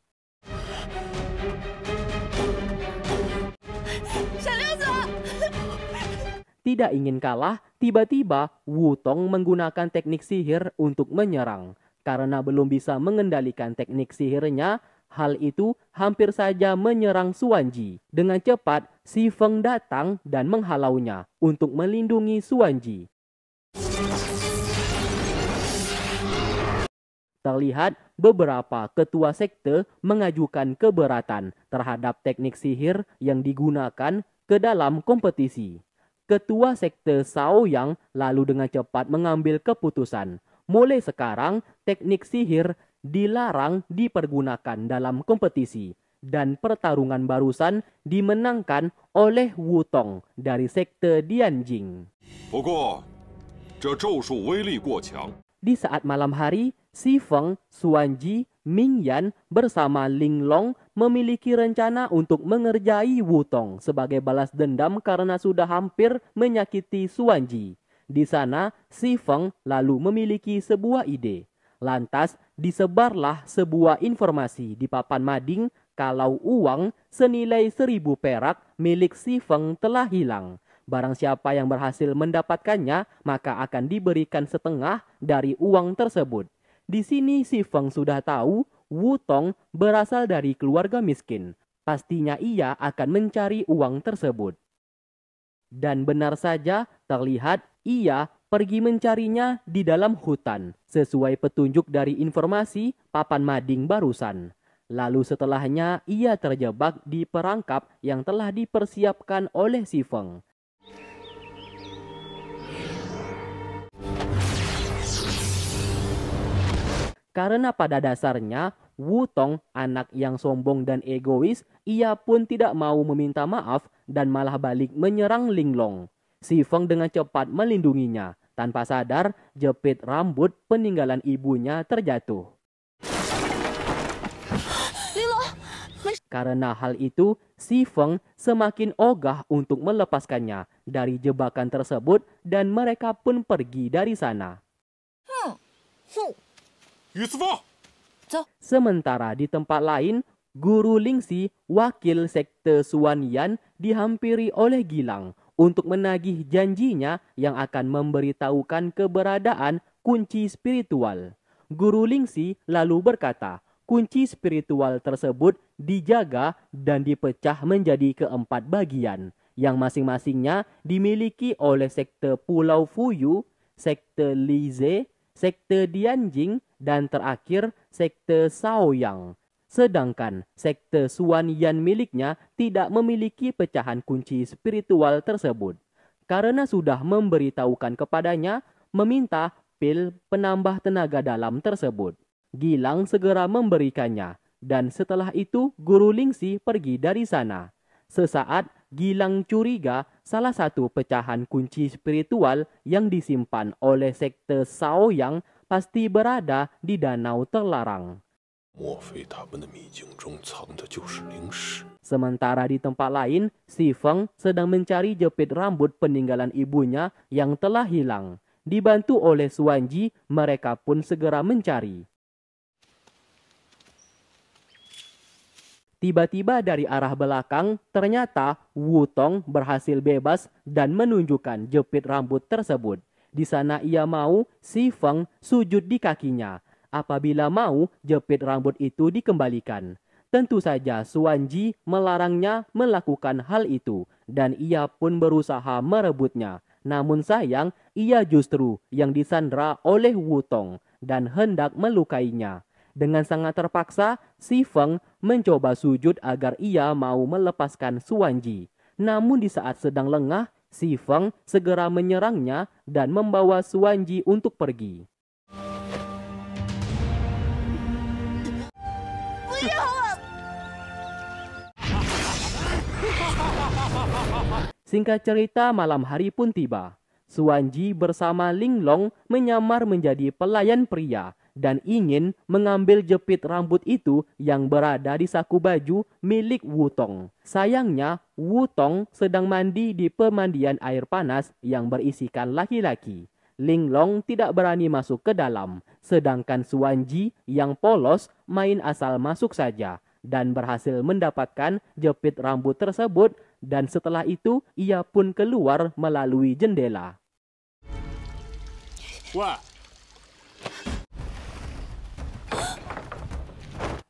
tidak ingin kalah, tiba-tiba Wu Tong menggunakan teknik sihir untuk menyerang. Karena belum bisa mengendalikan teknik sihirnya, hal itu hampir saja menyerang Suanji. Dengan cepat, Si Feng datang dan menghalaunya untuk melindungi Suanji. Terlihat beberapa ketua sekte mengajukan keberatan terhadap teknik sihir yang digunakan ke dalam kompetisi. Ketua Sekte yang lalu dengan cepat mengambil keputusan. Mulai sekarang, teknik sihir dilarang dipergunakan dalam kompetisi dan pertarungan barusan dimenangkan oleh Wu Tong dari sekte Dianjing. Di saat malam hari, Si Feng, Suan Ji, Ming Yan bersama Ling Long memiliki rencana untuk mengerjai Wutong sebagai balas dendam karena sudah hampir menyakiti Suanji. Di sana, Si Feng lalu memiliki sebuah ide. Lantas, disebarlah sebuah informasi di papan mading kalau uang senilai seribu perak milik Si Feng telah hilang. Barang siapa yang berhasil mendapatkannya, maka akan diberikan setengah dari uang tersebut. Di sini si Feng sudah tahu Wu Tong berasal dari keluarga miskin. Pastinya ia akan mencari uang tersebut. Dan benar saja terlihat ia pergi mencarinya di dalam hutan sesuai petunjuk dari informasi papan mading barusan. Lalu setelahnya ia terjebak di perangkap yang telah dipersiapkan oleh si Feng. Karena pada dasarnya Wutong, anak yang sombong dan egois, ia pun tidak mau meminta maaf dan malah balik menyerang Linglong. Si Feng dengan cepat melindunginya. Tanpa sadar, jepit rambut peninggalan ibunya terjatuh. Karena hal itu, si Feng semakin ogah untuk melepaskannya dari jebakan tersebut dan mereka pun pergi dari sana. Hmm. hmm. Sementara di tempat lain, Guru Lingsi, wakil sekte Suanyan, dihampiri oleh Gilang untuk menagih janjinya yang akan memberitahukan keberadaan kunci spiritual. Guru Lingsi lalu berkata, kunci spiritual tersebut dijaga dan dipecah menjadi keempat bagian yang masing-masingnya dimiliki oleh sekte Pulau Fuyu, sekte Lize, sekte Dianjing, dan terakhir sekte Yang, Sedangkan sekte Suan Yan miliknya tidak memiliki pecahan kunci spiritual tersebut. Karena sudah memberitahukan kepadanya meminta pil penambah tenaga dalam tersebut. Gilang segera memberikannya dan setelah itu guru Lingsi pergi dari sana. Sesaat Gilang curiga salah satu pecahan kunci spiritual yang disimpan oleh sekte Yang pasti berada di danau terlarang. Sementara di tempat lain, Si Feng sedang mencari jepit rambut peninggalan ibunya yang telah hilang. Dibantu oleh Suanji, mereka pun segera mencari. Tiba-tiba dari arah belakang, ternyata Wu Tong berhasil bebas dan menunjukkan jepit rambut tersebut. Di sana ia mau si Feng sujud di kakinya. Apabila mau, jepit rambut itu dikembalikan. Tentu saja Ji melarangnya melakukan hal itu dan ia pun berusaha merebutnya. Namun sayang, ia justru yang disandra oleh Wutong dan hendak melukainya. Dengan sangat terpaksa, Si Feng mencoba sujud agar ia mau melepaskan Ji. Namun di saat sedang lengah, Si Feng segera menyerangnya dan membawa Suanji untuk pergi. Singkat cerita, malam hari pun tiba. Suanji bersama Linglong menyamar menjadi pelayan pria dan ingin mengambil jepit rambut itu yang berada di saku baju milik Wutong. Sayangnya, Wutong sedang mandi di pemandian air panas yang berisikan laki-laki. Linglong tidak berani masuk ke dalam, sedangkan Suanji yang polos main asal masuk saja dan berhasil mendapatkan jepit rambut tersebut dan setelah itu ia pun keluar melalui jendela. Wah,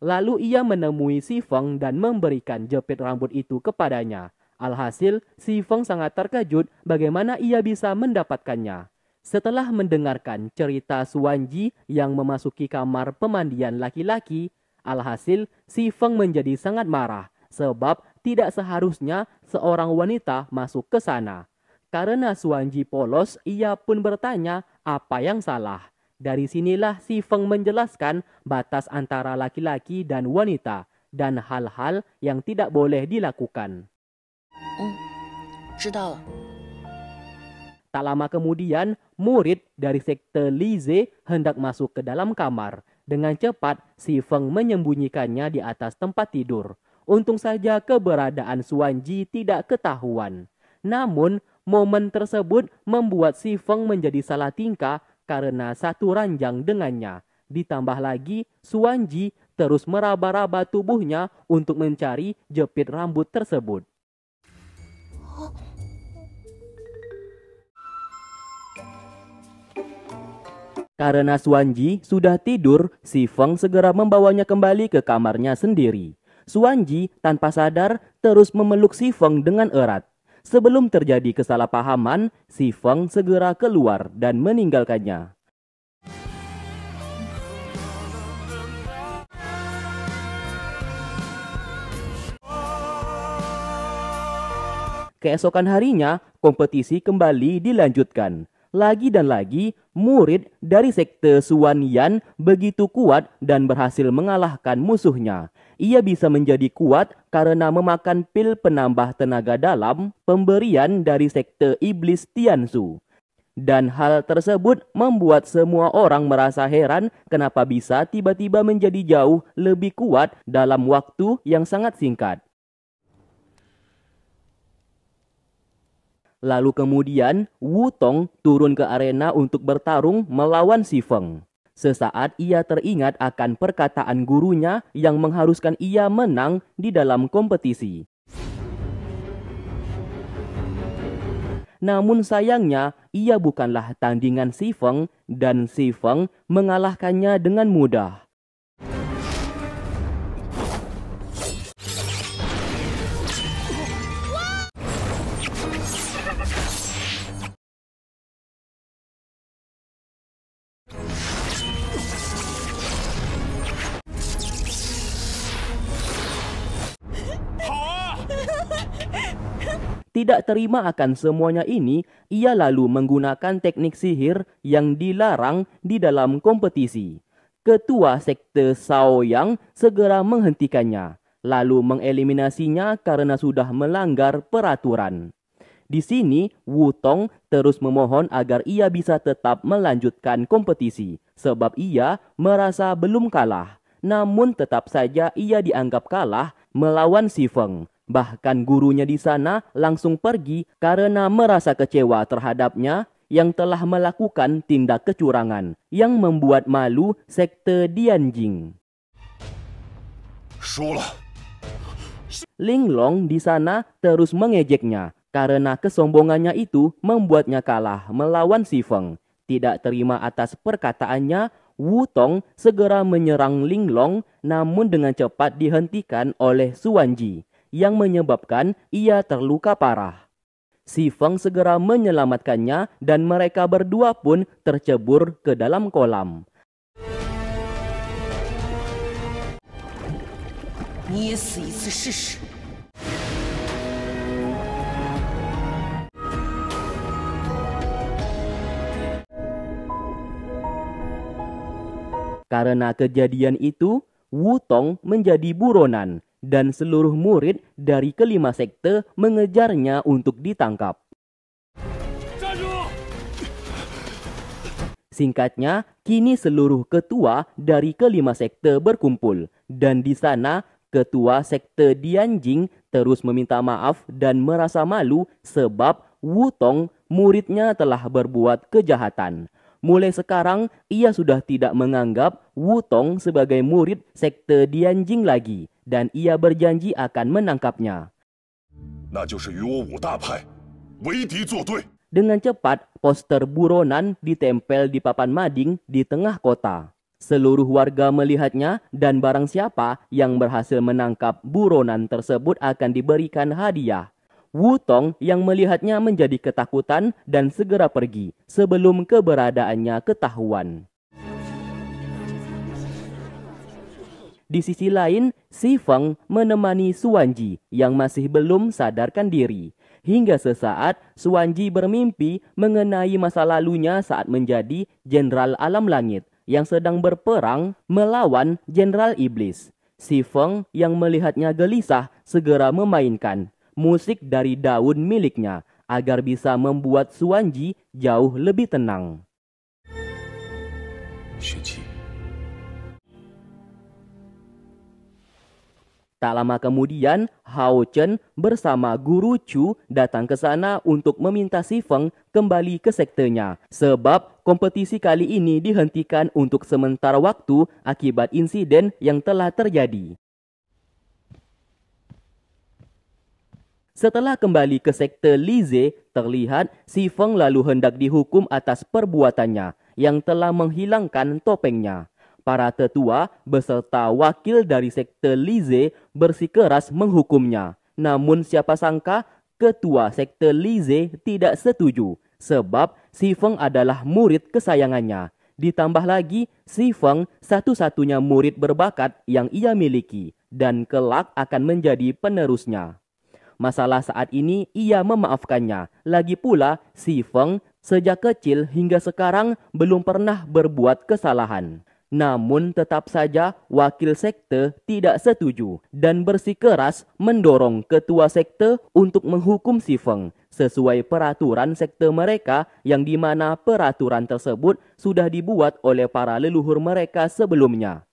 Lalu ia menemui Si Feng dan memberikan jepit rambut itu kepadanya. Alhasil, Si Feng sangat terkejut bagaimana ia bisa mendapatkannya. Setelah mendengarkan cerita Suanji yang memasuki kamar pemandian laki-laki, alhasil Si Feng menjadi sangat marah sebab tidak seharusnya seorang wanita masuk ke sana. Karena Suanji polos, ia pun bertanya apa yang salah. Dari sinilah Si Feng menjelaskan batas antara laki-laki dan wanita dan hal-hal yang tidak boleh dilakukan. Hmm, tak lama kemudian, murid dari sekte Lize hendak masuk ke dalam kamar. Dengan cepat, Si Feng menyembunyikannya di atas tempat tidur. Untung saja keberadaan Suanji tidak ketahuan. Namun, momen tersebut membuat Si Feng menjadi salah tingkah karena satu ranjang dengannya. Ditambah lagi, Suanji terus meraba-raba tubuhnya untuk mencari jepit rambut tersebut. Karena Suanji sudah tidur, si Feng segera membawanya kembali ke kamarnya sendiri. Suanji tanpa sadar terus memeluk si Feng dengan erat. Sebelum terjadi kesalahpahaman, si Feng segera keluar dan meninggalkannya. Keesokan harinya, kompetisi kembali dilanjutkan lagi dan lagi murid dari sekte Yan begitu kuat dan berhasil mengalahkan musuhnya. Ia bisa menjadi kuat karena memakan pil penambah tenaga dalam pemberian dari sekte iblis Tiansu. Dan hal tersebut membuat semua orang merasa heran kenapa bisa tiba-tiba menjadi jauh lebih kuat dalam waktu yang sangat singkat. Lalu kemudian Wu Tong turun ke arena untuk bertarung melawan Si Feng. Sesaat ia teringat akan perkataan gurunya yang mengharuskan ia menang di dalam kompetisi. Namun sayangnya, ia bukanlah tandingan Si Feng dan Si Feng mengalahkannya dengan mudah. Tidak terima akan semuanya ini, ia lalu menggunakan teknik sihir yang dilarang di dalam kompetisi. Ketua sekte Sao Yang segera menghentikannya, lalu mengeliminasinya karena sudah melanggar peraturan. Di sini, Wu Tong terus memohon agar ia bisa tetap melanjutkan kompetisi, sebab ia merasa belum kalah. Namun tetap saja ia dianggap kalah melawan Si Feng, Bahkan gurunya di sana langsung pergi karena merasa kecewa terhadapnya yang telah melakukan tindak kecurangan yang membuat malu sekte Dianjing. Linglong di sana terus mengejeknya karena kesombongannya itu membuatnya kalah melawan Si Feng. Tidak terima atas perkataannya, Wu Tong segera menyerang Linglong namun dengan cepat dihentikan oleh Suanji yang menyebabkan ia terluka parah. Si Feng segera menyelamatkannya dan mereka berdua pun tercebur ke dalam kolam. Karena kejadian itu, Wu Tong menjadi buronan dan seluruh murid dari kelima sekte mengejarnya untuk ditangkap. Singkatnya, kini seluruh ketua dari kelima sekte berkumpul dan di sana ketua sekte Dianjing terus meminta maaf dan merasa malu sebab Wutong muridnya telah berbuat kejahatan. Mulai sekarang, ia sudah tidak menganggap Wutong sebagai murid sekte Dianjing lagi dan ia berjanji akan menangkapnya. Dengan cepat, poster buronan ditempel di papan mading di tengah kota. Seluruh warga melihatnya dan barang siapa yang berhasil menangkap buronan tersebut akan diberikan hadiah. Wu Tong yang melihatnya menjadi ketakutan dan segera pergi sebelum keberadaannya ketahuan. Di sisi lain, Si Feng menemani Suanji yang masih belum sadarkan diri. Hingga sesaat, Suanji bermimpi mengenai masa lalunya saat menjadi Jenderal Alam Langit yang sedang berperang melawan Jenderal Iblis. Si Feng yang melihatnya gelisah segera memainkan musik dari daun miliknya agar bisa membuat Suanji jauh lebih tenang. Shuji. Tak lama kemudian, Hao Chen bersama guru Chu datang ke sana untuk meminta Si Feng kembali ke sektenya. Sebab kompetisi kali ini dihentikan untuk sementara waktu akibat insiden yang telah terjadi. Setelah kembali ke sekte Lize, terlihat Si Feng lalu hendak dihukum atas perbuatannya yang telah menghilangkan topengnya para tetua beserta wakil dari sekte Lize bersikeras menghukumnya. Namun siapa sangka ketua sekte Lize tidak setuju sebab Si Feng adalah murid kesayangannya. Ditambah lagi Si Feng satu-satunya murid berbakat yang ia miliki dan kelak akan menjadi penerusnya. Masalah saat ini ia memaafkannya. Lagi pula Si Feng sejak kecil hingga sekarang belum pernah berbuat kesalahan. Namun tetap saja wakil sekte tidak setuju dan bersikeras mendorong ketua sekte untuk menghukum si Feng sesuai peraturan sekte mereka yang mana peraturan tersebut sudah dibuat oleh para leluhur mereka sebelumnya.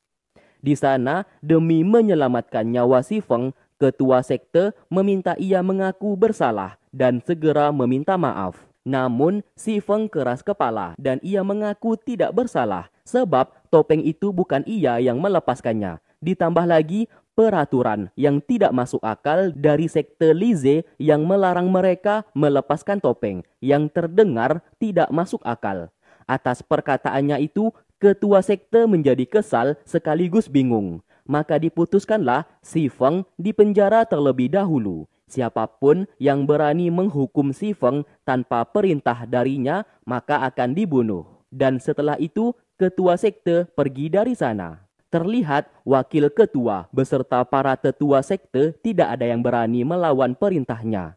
Di sana, demi menyelamatkan nyawa si Feng, ketua sekte meminta ia mengaku bersalah dan segera meminta maaf. Namun, si Feng keras kepala dan ia mengaku tidak bersalah sebab topeng itu bukan ia yang melepaskannya. Ditambah lagi peraturan yang tidak masuk akal dari sekte Lize yang melarang mereka melepaskan topeng yang terdengar tidak masuk akal. Atas perkataannya itu, ketua sekte menjadi kesal sekaligus bingung. Maka diputuskanlah Si Feng dipenjara terlebih dahulu. Siapapun yang berani menghukum Si Feng tanpa perintah darinya, maka akan dibunuh dan setelah itu ketua sekte pergi dari sana. Terlihat wakil ketua beserta para tetua sekte tidak ada yang berani melawan perintahnya.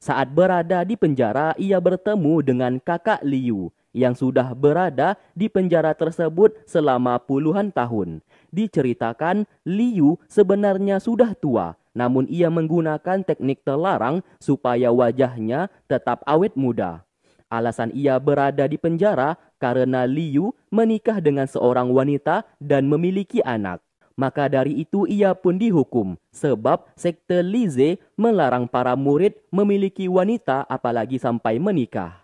Saat berada di penjara, ia bertemu dengan kakak Liu yang sudah berada di penjara tersebut selama puluhan tahun. Diceritakan, Liu sebenarnya sudah tua namun ia menggunakan teknik terlarang supaya wajahnya tetap awet muda. Alasan ia berada di penjara karena Liu menikah dengan seorang wanita dan memiliki anak. Maka dari itu ia pun dihukum sebab sekte Lize melarang para murid memiliki wanita apalagi sampai menikah.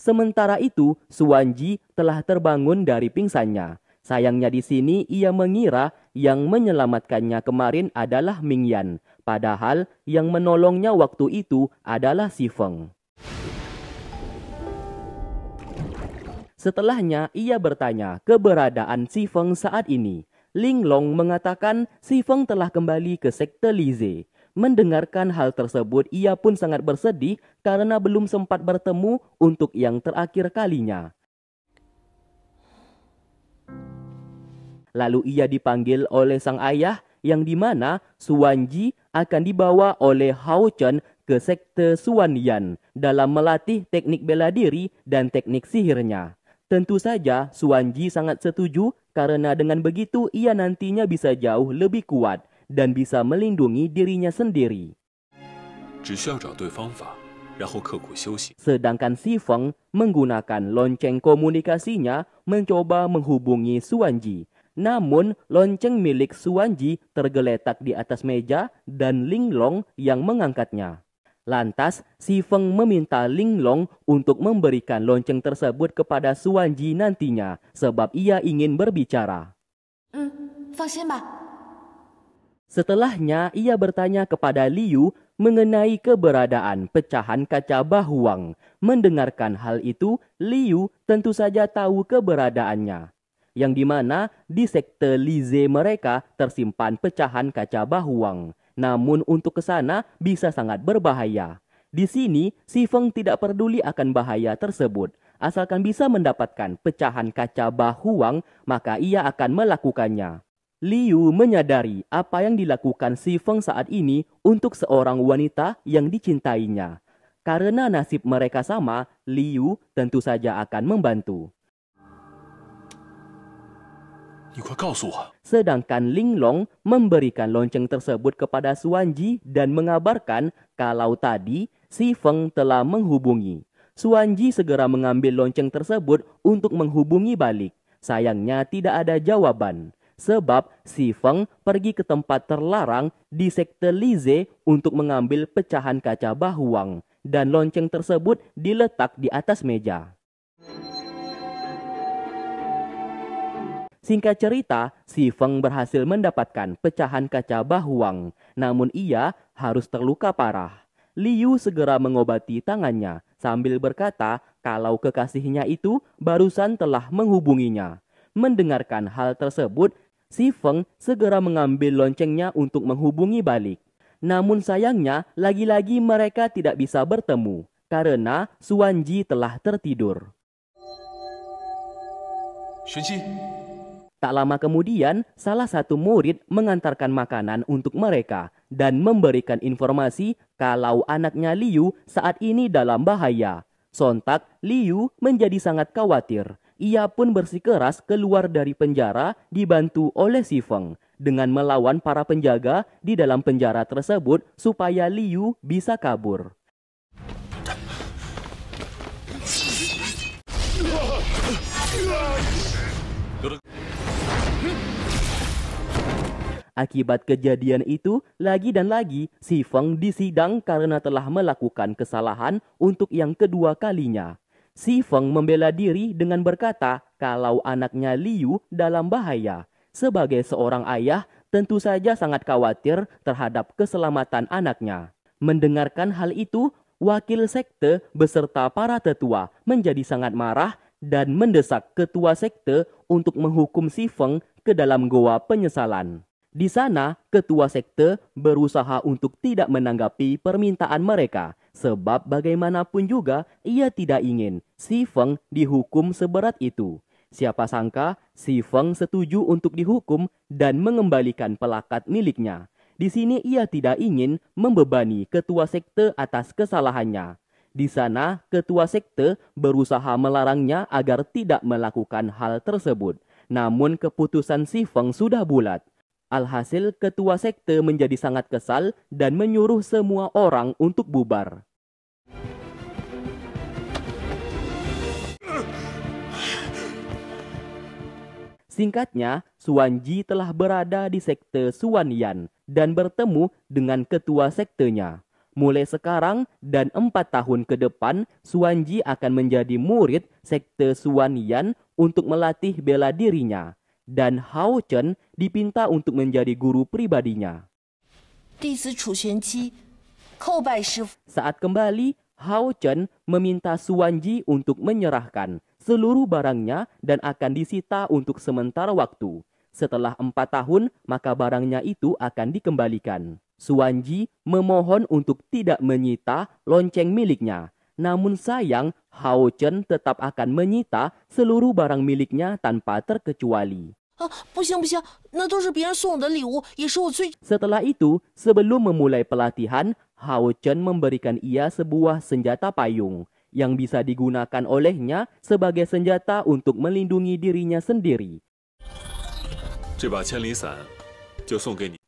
Sementara itu, Suanji telah terbangun dari pingsannya. Sayangnya di sini ia mengira yang menyelamatkannya kemarin adalah Ming Yan, padahal yang menolongnya waktu itu adalah Si Feng. Setelahnya ia bertanya keberadaan Si Feng saat ini. Ling Long mengatakan Si Feng telah kembali ke sekte Lize. Mendengarkan hal tersebut ia pun sangat bersedih karena belum sempat bertemu untuk yang terakhir kalinya. Lalu ia dipanggil oleh sang ayah yang di dimana Suanji akan dibawa oleh Hao Chen ke sekte Suwanyan dalam melatih teknik bela diri dan teknik sihirnya. Tentu saja Suanji sangat setuju karena dengan begitu ia nantinya bisa jauh lebih kuat dan bisa melindungi dirinya sendiri. Sedangkan Si Feng menggunakan lonceng komunikasinya mencoba menghubungi Suanji. Namun, lonceng milik Suwanji tergeletak di atas meja dan Linglong yang mengangkatnya. Lantas, Si Feng meminta Linglong untuk memberikan lonceng tersebut kepada Suwanji nantinya sebab ia ingin berbicara. Mm, Setelahnya, ia bertanya kepada Liu mengenai keberadaan pecahan kaca bahuang. Mendengarkan hal itu, Liu tentu saja tahu keberadaannya yang di mana di sekte Lize mereka tersimpan pecahan kaca bahuang. Namun untuk ke sana bisa sangat berbahaya. Di sini, si Feng tidak peduli akan bahaya tersebut. Asalkan bisa mendapatkan pecahan kaca bahuang, maka ia akan melakukannya. Liu menyadari apa yang dilakukan si Feng saat ini untuk seorang wanita yang dicintainya. Karena nasib mereka sama, Liu tentu saja akan membantu. Sedangkan Linglong memberikan lonceng tersebut kepada Suanji dan mengabarkan kalau tadi Si Feng telah menghubungi. Suanji segera mengambil lonceng tersebut untuk menghubungi balik. Sayangnya tidak ada jawaban. Sebab Si Feng pergi ke tempat terlarang di Sekte Lize untuk mengambil pecahan kaca bahuang. Dan lonceng tersebut diletak di atas meja. Singkat cerita, Si Feng berhasil mendapatkan pecahan kaca bahuang, namun ia harus terluka parah. Liu segera mengobati tangannya sambil berkata kalau kekasihnya itu barusan telah menghubunginya. Mendengarkan hal tersebut, Si Feng segera mengambil loncengnya untuk menghubungi balik. Namun sayangnya, lagi-lagi mereka tidak bisa bertemu karena Suanji telah tertidur. Tak lama kemudian, salah satu murid mengantarkan makanan untuk mereka dan memberikan informasi kalau anaknya Liu saat ini dalam bahaya. Sontak, Liu menjadi sangat khawatir. Ia pun bersikeras keluar dari penjara dibantu oleh Si Feng dengan melawan para penjaga di dalam penjara tersebut supaya Liu bisa kabur. Good. Akibat kejadian itu, lagi dan lagi Si Feng disidang karena telah melakukan kesalahan untuk yang kedua kalinya. Si Feng membela diri dengan berkata kalau anaknya Liu dalam bahaya. Sebagai seorang ayah, tentu saja sangat khawatir terhadap keselamatan anaknya. Mendengarkan hal itu, wakil sekte beserta para tetua menjadi sangat marah dan mendesak ketua sekte untuk menghukum Si Feng ke dalam goa penyesalan. Di sana, ketua sekte berusaha untuk tidak menanggapi permintaan mereka, sebab bagaimanapun juga ia tidak ingin Si Feng dihukum seberat itu. Siapa sangka Si Feng setuju untuk dihukum dan mengembalikan pelakat miliknya. Di sini ia tidak ingin membebani ketua sekte atas kesalahannya. Di sana, ketua sekte berusaha melarangnya agar tidak melakukan hal tersebut. Namun keputusan Si Feng sudah bulat Alhasil, ketua sekte menjadi sangat kesal dan menyuruh semua orang untuk bubar. Singkatnya, Suanji telah berada di sekte Suanyan dan bertemu dengan ketua sektenya. Mulai sekarang dan empat tahun ke depan, Suanji akan menjadi murid sekte Suanyan untuk melatih bela dirinya dan Hao Chen dipinta untuk menjadi guru pribadinya. Saat kembali, Hao Chen meminta Ji untuk menyerahkan seluruh barangnya dan akan disita untuk sementara waktu. Setelah empat tahun, maka barangnya itu akan dikembalikan. Ji memohon untuk tidak menyita lonceng miliknya. Namun sayang, Hao Chen tetap akan menyita seluruh barang miliknya tanpa terkecuali. Setelah itu, sebelum memulai pelatihan, Hao Chen memberikan ia sebuah senjata payung yang bisa digunakan olehnya sebagai senjata untuk melindungi dirinya sendiri.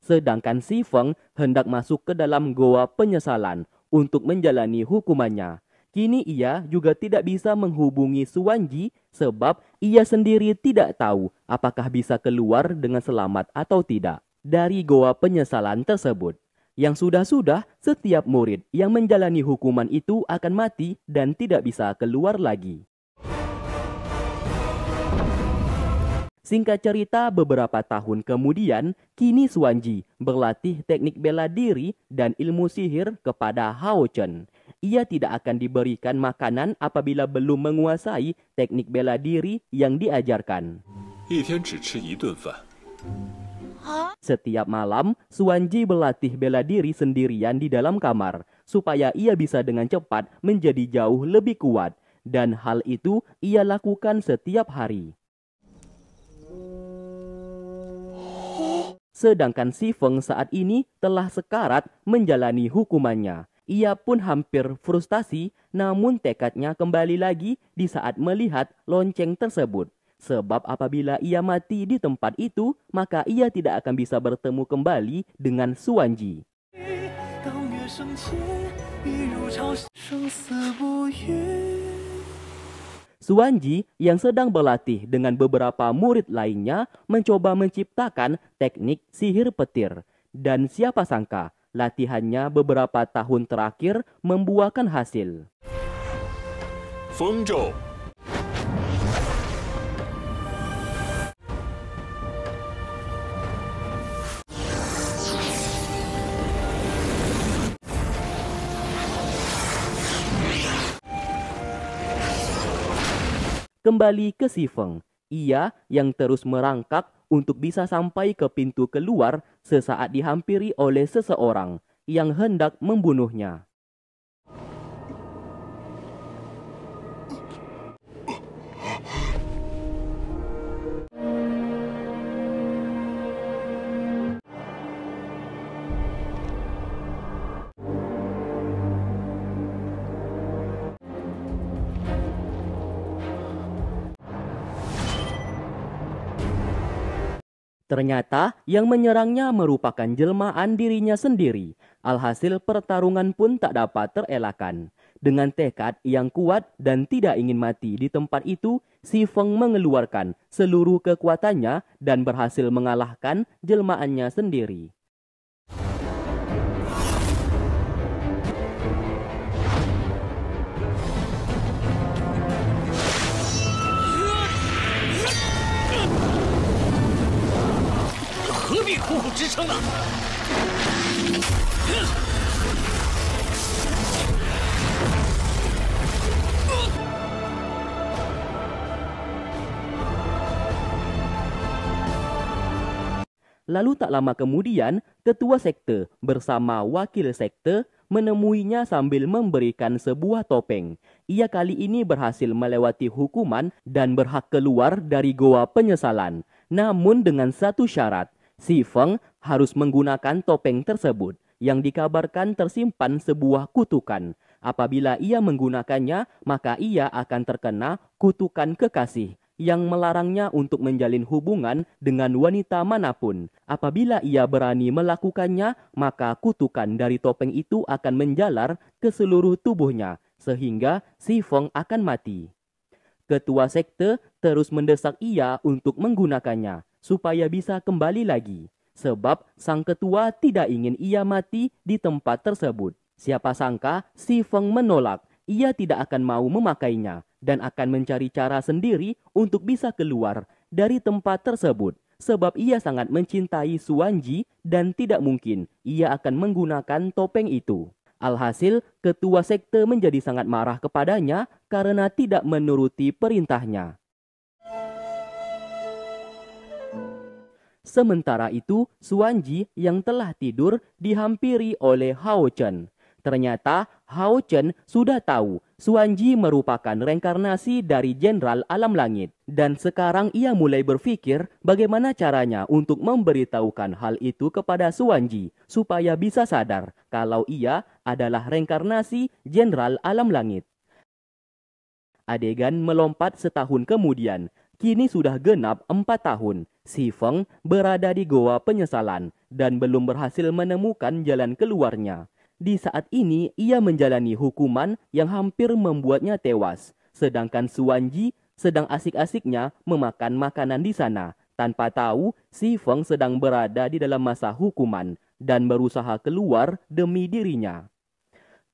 Sedangkan Si Feng hendak masuk ke dalam goa penyesalan untuk menjalani hukumannya. Kini ia juga tidak bisa menghubungi Suwanji sebab ia sendiri tidak tahu apakah bisa keluar dengan selamat atau tidak dari goa penyesalan tersebut. Yang sudah-sudah, setiap murid yang menjalani hukuman itu akan mati dan tidak bisa keluar lagi. Singkat cerita, beberapa tahun kemudian, kini Suanji berlatih teknik bela diri dan ilmu sihir kepada Hao Chen ia tidak akan diberikan makanan apabila belum menguasai teknik bela diri yang diajarkan. Setiap malam, Suanji berlatih bela diri sendirian di dalam kamar supaya ia bisa dengan cepat menjadi jauh lebih kuat dan hal itu ia lakukan setiap hari. Sedangkan Sifeng saat ini telah sekarat menjalani hukumannya. Ia pun hampir frustasi, namun tekadnya kembali lagi di saat melihat lonceng tersebut. Sebab apabila ia mati di tempat itu, maka ia tidak akan bisa bertemu kembali dengan Suanji. Suanji yang sedang berlatih dengan beberapa murid lainnya mencoba menciptakan teknik sihir petir. Dan siapa sangka latihannya beberapa tahun terakhir membuahkan hasil. Fungjo Kembali ke Sifeng, ia yang terus merangkak untuk bisa sampai ke pintu keluar sesaat dihampiri oleh seseorang yang hendak membunuhnya. Ternyata yang menyerangnya merupakan jelmaan dirinya sendiri. Alhasil pertarungan pun tak dapat terelakkan. Dengan tekad yang kuat dan tidak ingin mati di tempat itu, Si Feng mengeluarkan seluruh kekuatannya dan berhasil mengalahkan jelmaannya sendiri. Lalu tak lama kemudian, ketua sekte bersama wakil sekte menemuinya sambil memberikan sebuah topeng. Ia kali ini berhasil melewati hukuman dan berhak keluar dari goa penyesalan. Namun dengan satu syarat, Si Feng harus menggunakan topeng tersebut yang dikabarkan tersimpan sebuah kutukan. Apabila ia menggunakannya, maka ia akan terkena kutukan kekasih yang melarangnya untuk menjalin hubungan dengan wanita manapun. Apabila ia berani melakukannya, maka kutukan dari topeng itu akan menjalar ke seluruh tubuhnya, sehingga si Feng akan mati. Ketua sekte terus mendesak ia untuk menggunakannya supaya bisa kembali lagi, sebab sang ketua tidak ingin ia mati di tempat tersebut. Siapa sangka si Feng menolak, ia tidak akan mau memakainya dan akan mencari cara sendiri untuk bisa keluar dari tempat tersebut. Sebab ia sangat mencintai Suanji dan tidak mungkin ia akan menggunakan topeng itu. Alhasil, ketua sekte menjadi sangat marah kepadanya karena tidak menuruti perintahnya. Sementara itu, Suanji yang telah tidur dihampiri oleh Hao Chen. Ternyata Hao Chen sudah tahu Suanji merupakan reinkarnasi dari Jenderal Alam Langit. Dan sekarang ia mulai berpikir bagaimana caranya untuk memberitahukan hal itu kepada Suanji supaya bisa sadar kalau ia adalah reinkarnasi Jenderal Alam Langit. Adegan melompat setahun kemudian Kini sudah genap empat tahun, Si Feng berada di goa penyesalan dan belum berhasil menemukan jalan keluarnya. Di saat ini, ia menjalani hukuman yang hampir membuatnya tewas. Sedangkan Suanji sedang asik-asiknya memakan makanan di sana. Tanpa tahu, Si Feng sedang berada di dalam masa hukuman dan berusaha keluar demi dirinya.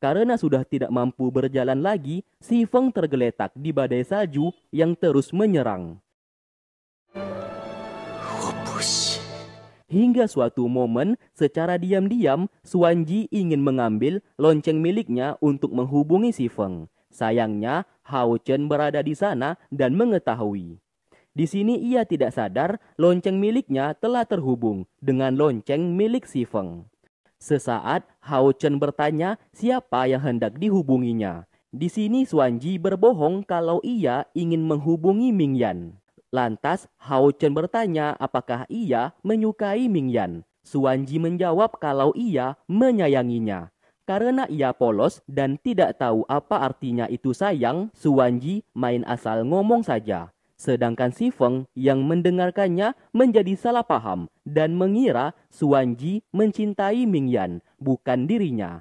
Karena sudah tidak mampu berjalan lagi, Si Feng tergeletak di badai salju yang terus menyerang. Hingga suatu momen, secara diam-diam, Ji ingin mengambil lonceng miliknya untuk menghubungi Si Feng. Sayangnya, Hao Chen berada di sana dan mengetahui. Di sini ia tidak sadar lonceng miliknya telah terhubung dengan lonceng milik Si Feng. Sesaat, Hao Chen bertanya siapa yang hendak dihubunginya. Di sini Ji berbohong kalau ia ingin menghubungi Ming Yan. Lantas, Hao Chen bertanya apakah ia menyukai Ming Yan. Mingyan. Ji menjawab kalau ia menyayanginya. Karena ia polos dan tidak tahu apa artinya itu sayang, Ji main asal ngomong saja. Sedangkan Si Feng yang mendengarkannya menjadi salah paham dan mengira Suan mencintai Ming Yan, bukan dirinya.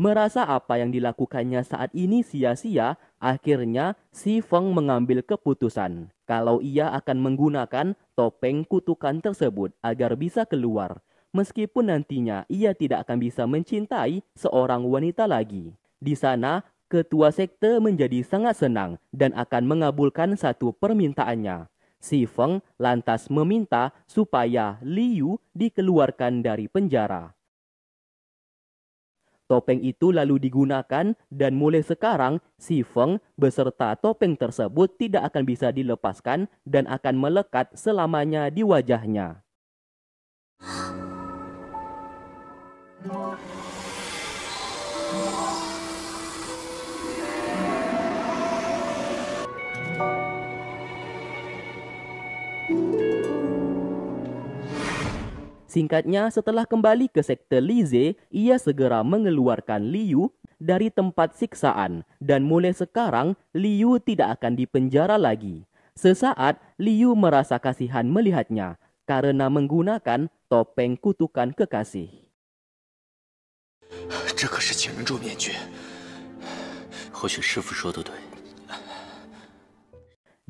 Merasa apa yang dilakukannya saat ini sia-sia, akhirnya Si Feng mengambil keputusan kalau ia akan menggunakan topeng kutukan tersebut agar bisa keluar. Meskipun nantinya ia tidak akan bisa mencintai seorang wanita lagi. Di sana, ketua sekte menjadi sangat senang dan akan mengabulkan satu permintaannya. Si Feng lantas meminta supaya Liu dikeluarkan dari penjara. Topeng itu lalu digunakan dan mulai sekarang si Feng beserta topeng tersebut tidak akan bisa dilepaskan dan akan melekat selamanya di wajahnya. Singkatnya, setelah kembali ke sektor Lize, ia segera mengeluarkan Liu dari tempat siksaan dan mulai sekarang Liu tidak akan dipenjara lagi. Sesaat Liu merasa kasihan melihatnya karena menggunakan topeng kutukan kekasih.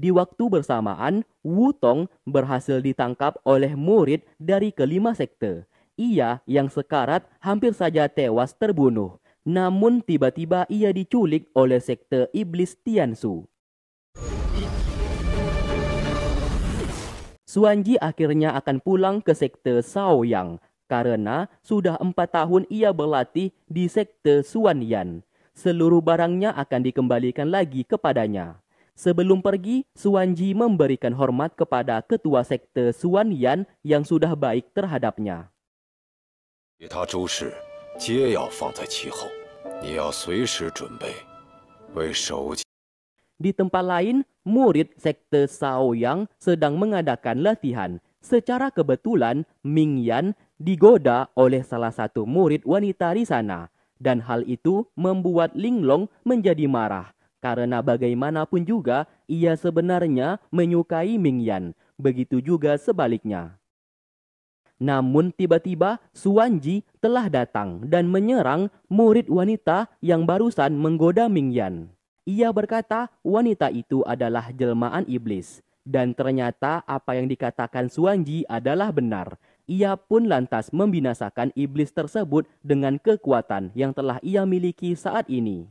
Di waktu bersamaan, Wu Tong berhasil ditangkap oleh murid dari kelima sekte. Ia yang sekarat hampir saja tewas terbunuh. Namun tiba-tiba ia diculik oleh sekte iblis Tiansu. Suanji akhirnya akan pulang ke sekte Yang, karena sudah empat tahun ia berlatih di sekte Suanyan. Seluruh barangnya akan dikembalikan lagi kepadanya. Sebelum pergi, Suanji memberikan hormat kepada ketua sekte Suan Yan yang sudah baik terhadapnya. Di tempat lain, murid sekte Yang sedang mengadakan latihan. Secara kebetulan, Ming Yan digoda oleh salah satu murid wanita di sana. Dan hal itu membuat Linglong menjadi marah karena bagaimanapun juga, ia sebenarnya menyukai Mingyan. Begitu juga sebaliknya. Namun tiba-tiba Ji telah datang dan menyerang murid wanita yang barusan menggoda Mingyan. Ia berkata wanita itu adalah jelmaan iblis. Dan ternyata apa yang dikatakan Ji adalah benar. Ia pun lantas membinasakan iblis tersebut dengan kekuatan yang telah ia miliki saat ini.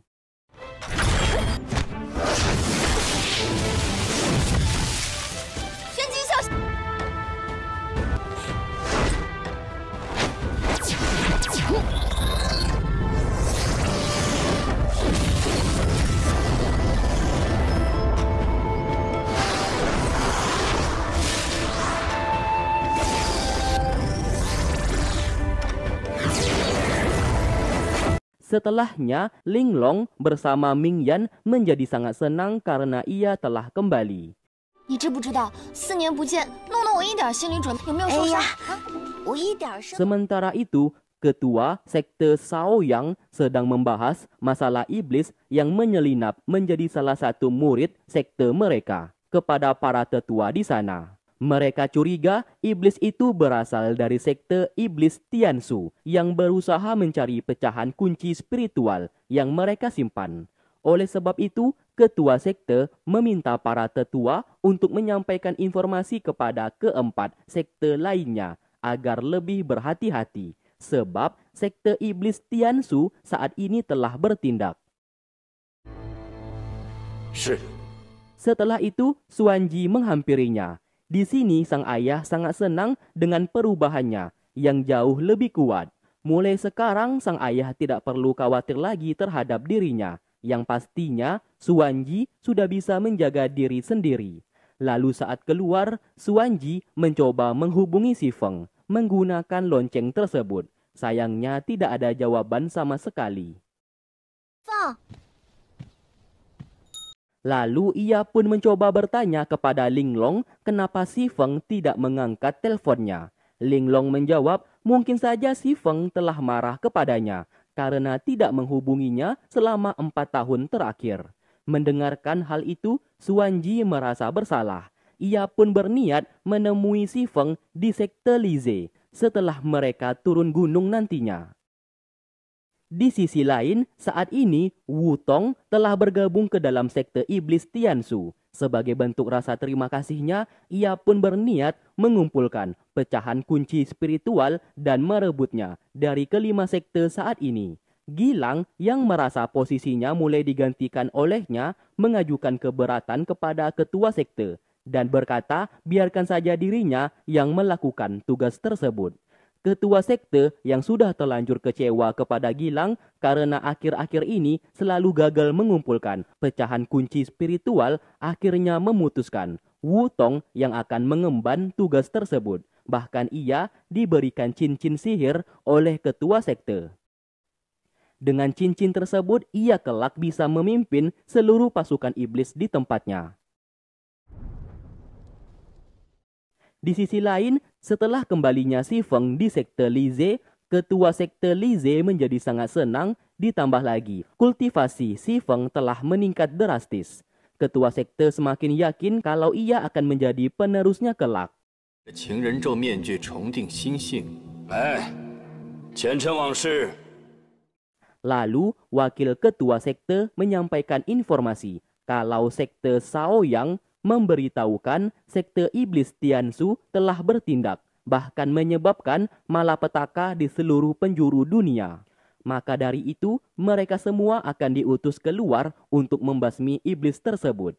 Setelahnya, Linglong bersama Ming Yan menjadi sangat senang karena ia telah kembali. Sementara itu, ketua sekte Sao Yang sedang membahas masalah iblis yang menyelinap menjadi salah satu murid sekte mereka kepada para tetua di sana. Mereka curiga iblis itu berasal dari sekte iblis Tiansu yang berusaha mencari pecahan kunci spiritual yang mereka simpan. Oleh sebab itu, ketua sekte meminta para tetua untuk menyampaikan informasi kepada keempat sekte lainnya agar lebih berhati-hati, sebab sekte iblis Tiansu saat ini telah bertindak. Setelah itu, Suanji menghampirinya di sini sang ayah sangat senang dengan perubahannya yang jauh lebih kuat. Mulai sekarang sang ayah tidak perlu khawatir lagi terhadap dirinya. Yang pastinya Suanji sudah bisa menjaga diri sendiri. Lalu saat keluar, Suanji mencoba menghubungi Si Feng menggunakan lonceng tersebut. Sayangnya tidak ada jawaban sama sekali. Lalu ia pun mencoba bertanya kepada Linglong kenapa Si Feng tidak mengangkat teleponnya. Linglong menjawab, mungkin saja Si Feng telah marah kepadanya karena tidak menghubunginya selama empat tahun terakhir. Mendengarkan hal itu, Suanji merasa bersalah. Ia pun berniat menemui Si Feng di Sekte Lize setelah mereka turun gunung nantinya. Di sisi lain, saat ini Wutong telah bergabung ke dalam sekte iblis Tiansu. Sebagai bentuk rasa terima kasihnya, ia pun berniat mengumpulkan pecahan kunci spiritual dan merebutnya dari kelima sekte saat ini. Gilang yang merasa posisinya mulai digantikan olehnya mengajukan keberatan kepada ketua sekte dan berkata biarkan saja dirinya yang melakukan tugas tersebut ketua sekte yang sudah terlanjur kecewa kepada Gilang karena akhir-akhir ini selalu gagal mengumpulkan pecahan kunci spiritual akhirnya memutuskan Wu Tong yang akan mengemban tugas tersebut. Bahkan ia diberikan cincin sihir oleh ketua sekte. Dengan cincin tersebut, ia kelak bisa memimpin seluruh pasukan iblis di tempatnya. Di sisi lain, setelah kembalinya si Feng di sekte Lize, ketua sekte Lize menjadi sangat senang, ditambah lagi kultivasi si Feng telah meningkat drastis. Ketua sekte semakin yakin kalau ia akan menjadi penerusnya kelak. Lalu, wakil ketua sekte menyampaikan informasi kalau sekte Yang memberitahukan sekte iblis Tiansu telah bertindak, bahkan menyebabkan malapetaka di seluruh penjuru dunia. Maka dari itu, mereka semua akan diutus keluar untuk membasmi iblis tersebut.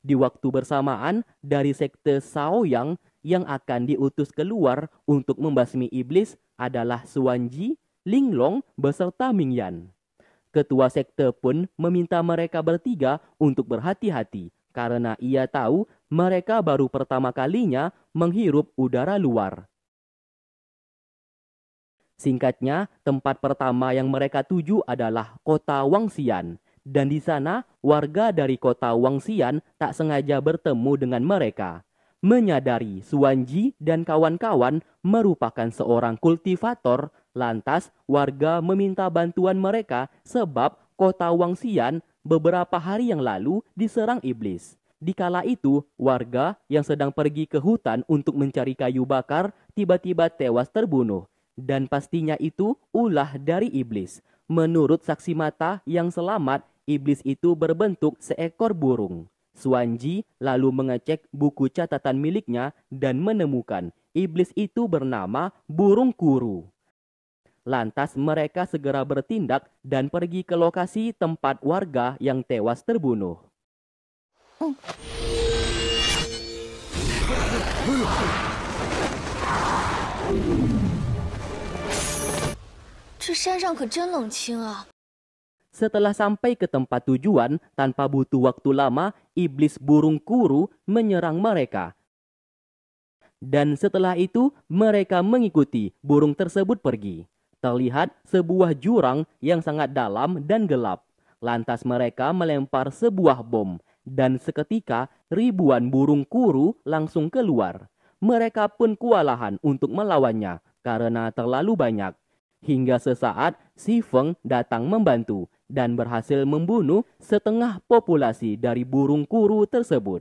Di waktu bersamaan, dari sekte Shaoyang yang akan diutus keluar untuk membasmi iblis adalah Suanji, Linglong, beserta Mingyan. Ketua sekte pun meminta mereka bertiga untuk berhati-hati karena ia tahu mereka baru pertama kalinya menghirup udara luar. Singkatnya, tempat pertama yang mereka tuju adalah kota Wangsian, dan di sana warga dari kota Wangsian tak sengaja bertemu dengan mereka. Menyadari Suanji dan kawan-kawan merupakan seorang kultivator Lantas warga meminta bantuan mereka sebab kota Wangsian beberapa hari yang lalu diserang iblis. Dikala itu, warga yang sedang pergi ke hutan untuk mencari kayu bakar tiba-tiba tewas terbunuh. Dan pastinya itu ulah dari iblis. Menurut saksi mata yang selamat, iblis itu berbentuk seekor burung. Suanji lalu mengecek buku catatan miliknya dan menemukan iblis itu bernama burung kuru. Lantas mereka segera bertindak dan pergi ke lokasi tempat warga yang tewas terbunuh. Setelah sampai ke tempat tujuan, tanpa butuh waktu lama, iblis burung kuru menyerang mereka. Dan setelah itu, mereka mengikuti burung tersebut pergi terlihat sebuah jurang yang sangat dalam dan gelap. Lantas mereka melempar sebuah bom, dan seketika ribuan burung kuru langsung keluar. Mereka pun kewalahan untuk melawannya karena terlalu banyak. Hingga sesaat Si Feng datang membantu dan berhasil membunuh setengah populasi dari burung kuru tersebut.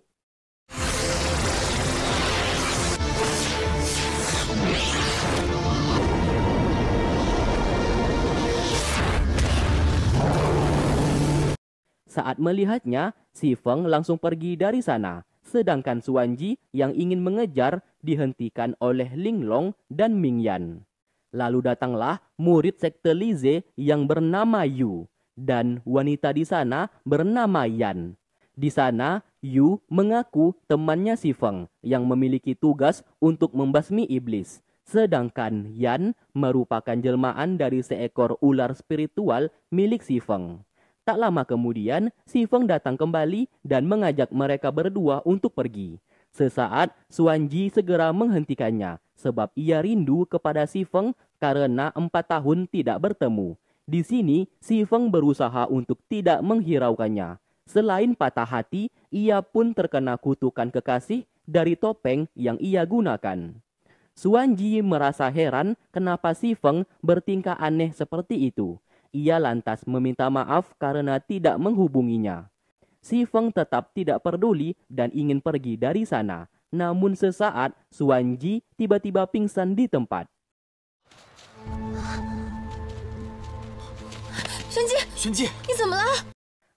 Saat melihatnya, Si Feng langsung pergi dari sana, sedangkan Ji yang ingin mengejar dihentikan oleh Linglong dan Mingyan. Lalu datanglah murid sekte Lize yang bernama Yu, dan wanita di sana bernama Yan. Di sana, Yu mengaku temannya Si Feng yang memiliki tugas untuk membasmi iblis. Sedangkan Yan merupakan jelmaan dari seekor ular spiritual milik Si Feng. Tak lama kemudian, Si Feng datang kembali dan mengajak mereka berdua untuk pergi. Sesaat, Suan Ji segera menghentikannya sebab ia rindu kepada Si Feng karena empat tahun tidak bertemu. Di sini, Si Feng berusaha untuk tidak menghiraukannya. Selain patah hati, ia pun terkena kutukan kekasih dari topeng yang ia gunakan. Suan Ji merasa heran kenapa Si Feng bertingkah aneh seperti itu. Ia lantas meminta maaf karena tidak menghubunginya. Si Feng tetap tidak peduli dan ingin pergi dari sana. Namun sesaat, Ji tiba-tiba pingsan di tempat.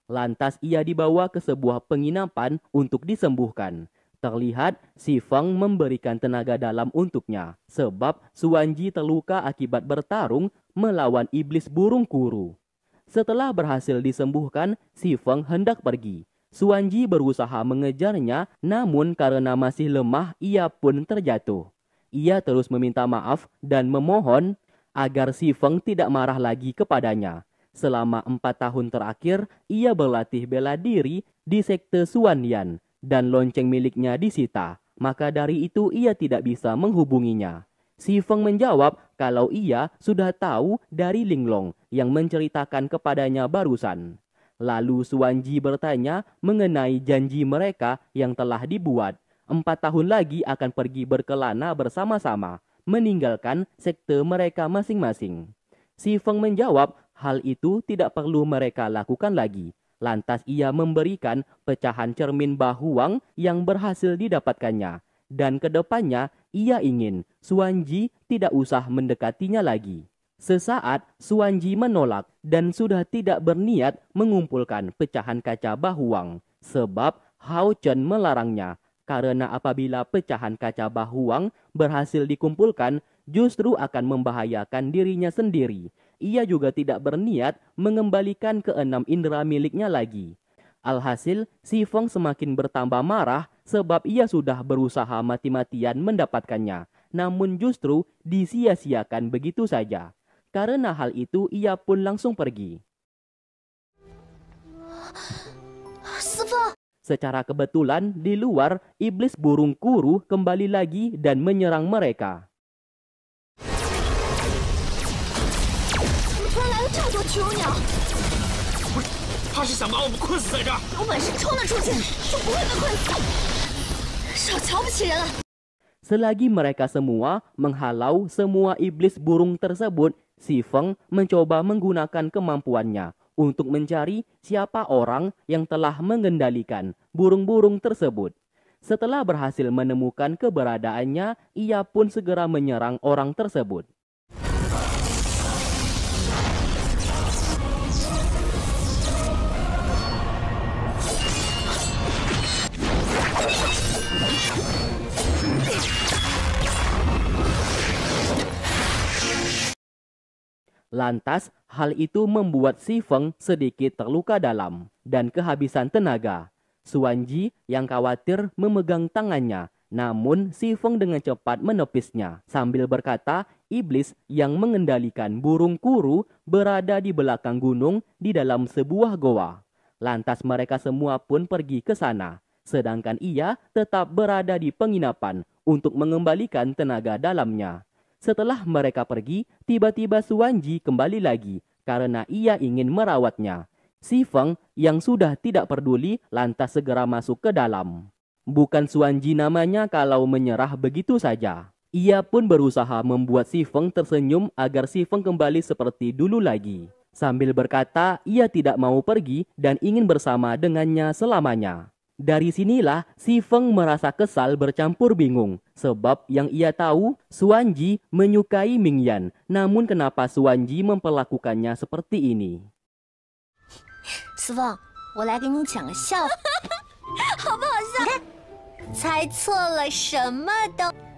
Lantas ia dibawa ke sebuah penginapan untuk disembuhkan. Terlihat Si Feng memberikan tenaga dalam untuknya, sebab Suanji terluka akibat bertarung melawan iblis burung kuru. Setelah berhasil disembuhkan, Si Feng hendak pergi. Suanji berusaha mengejarnya, namun karena masih lemah, ia pun terjatuh. Ia terus meminta maaf dan memohon agar Si Feng tidak marah lagi kepadanya. Selama empat tahun terakhir, ia berlatih bela diri di sekte Suanyan, dan lonceng miliknya disita, maka dari itu ia tidak bisa menghubunginya. Si Feng menjawab kalau ia sudah tahu dari Linglong yang menceritakan kepadanya barusan. Lalu Suanji bertanya mengenai janji mereka yang telah dibuat. Empat tahun lagi akan pergi berkelana bersama-sama, meninggalkan sekte mereka masing-masing. Si Feng menjawab hal itu tidak perlu mereka lakukan lagi, Lantas ia memberikan pecahan cermin bahuang yang berhasil didapatkannya. Dan kedepannya ia ingin Suanji tidak usah mendekatinya lagi. Sesaat Suanji menolak dan sudah tidak berniat mengumpulkan pecahan kaca bahuang. Sebab Hao Chen melarangnya karena apabila pecahan kaca bahuang berhasil dikumpulkan, justru akan membahayakan dirinya sendiri ia juga tidak berniat mengembalikan keenam indera miliknya lagi. Alhasil, si Feng semakin bertambah marah sebab ia sudah berusaha mati-matian mendapatkannya, namun justru disia-siakan begitu saja. Karena hal itu, ia pun langsung pergi. Secara kebetulan, di luar, iblis burung kuru kembali lagi dan menyerang mereka. Selagi mereka semua menghalau semua iblis burung tersebut, Si Feng mencoba menggunakan kemampuannya untuk mencari siapa orang yang telah mengendalikan burung-burung tersebut. Setelah berhasil menemukan keberadaannya, ia pun segera menyerang orang tersebut. Lantas, hal itu membuat Si Feng sedikit terluka dalam dan kehabisan tenaga. Suan Ji yang khawatir memegang tangannya, namun Si Feng dengan cepat menepisnya sambil berkata, iblis yang mengendalikan burung kuru berada di belakang gunung di dalam sebuah goa. Lantas mereka semua pun pergi ke sana, sedangkan ia tetap berada di penginapan untuk mengembalikan tenaga dalamnya. Setelah mereka pergi, tiba-tiba suanji kembali lagi karena ia ingin merawatnya. Si Feng yang sudah tidak peduli lantas segera masuk ke dalam. Bukan suanji namanya kalau menyerah begitu saja. Ia pun berusaha membuat si Feng tersenyum agar si Feng kembali seperti dulu lagi. Sambil berkata ia tidak mau pergi dan ingin bersama dengannya selamanya. Dari sinilah Si Feng merasa kesal bercampur bingung, sebab yang ia tahu Suanji menyukai Mingyan, namun kenapa Suanji memperlakukannya seperti ini? Si Feng,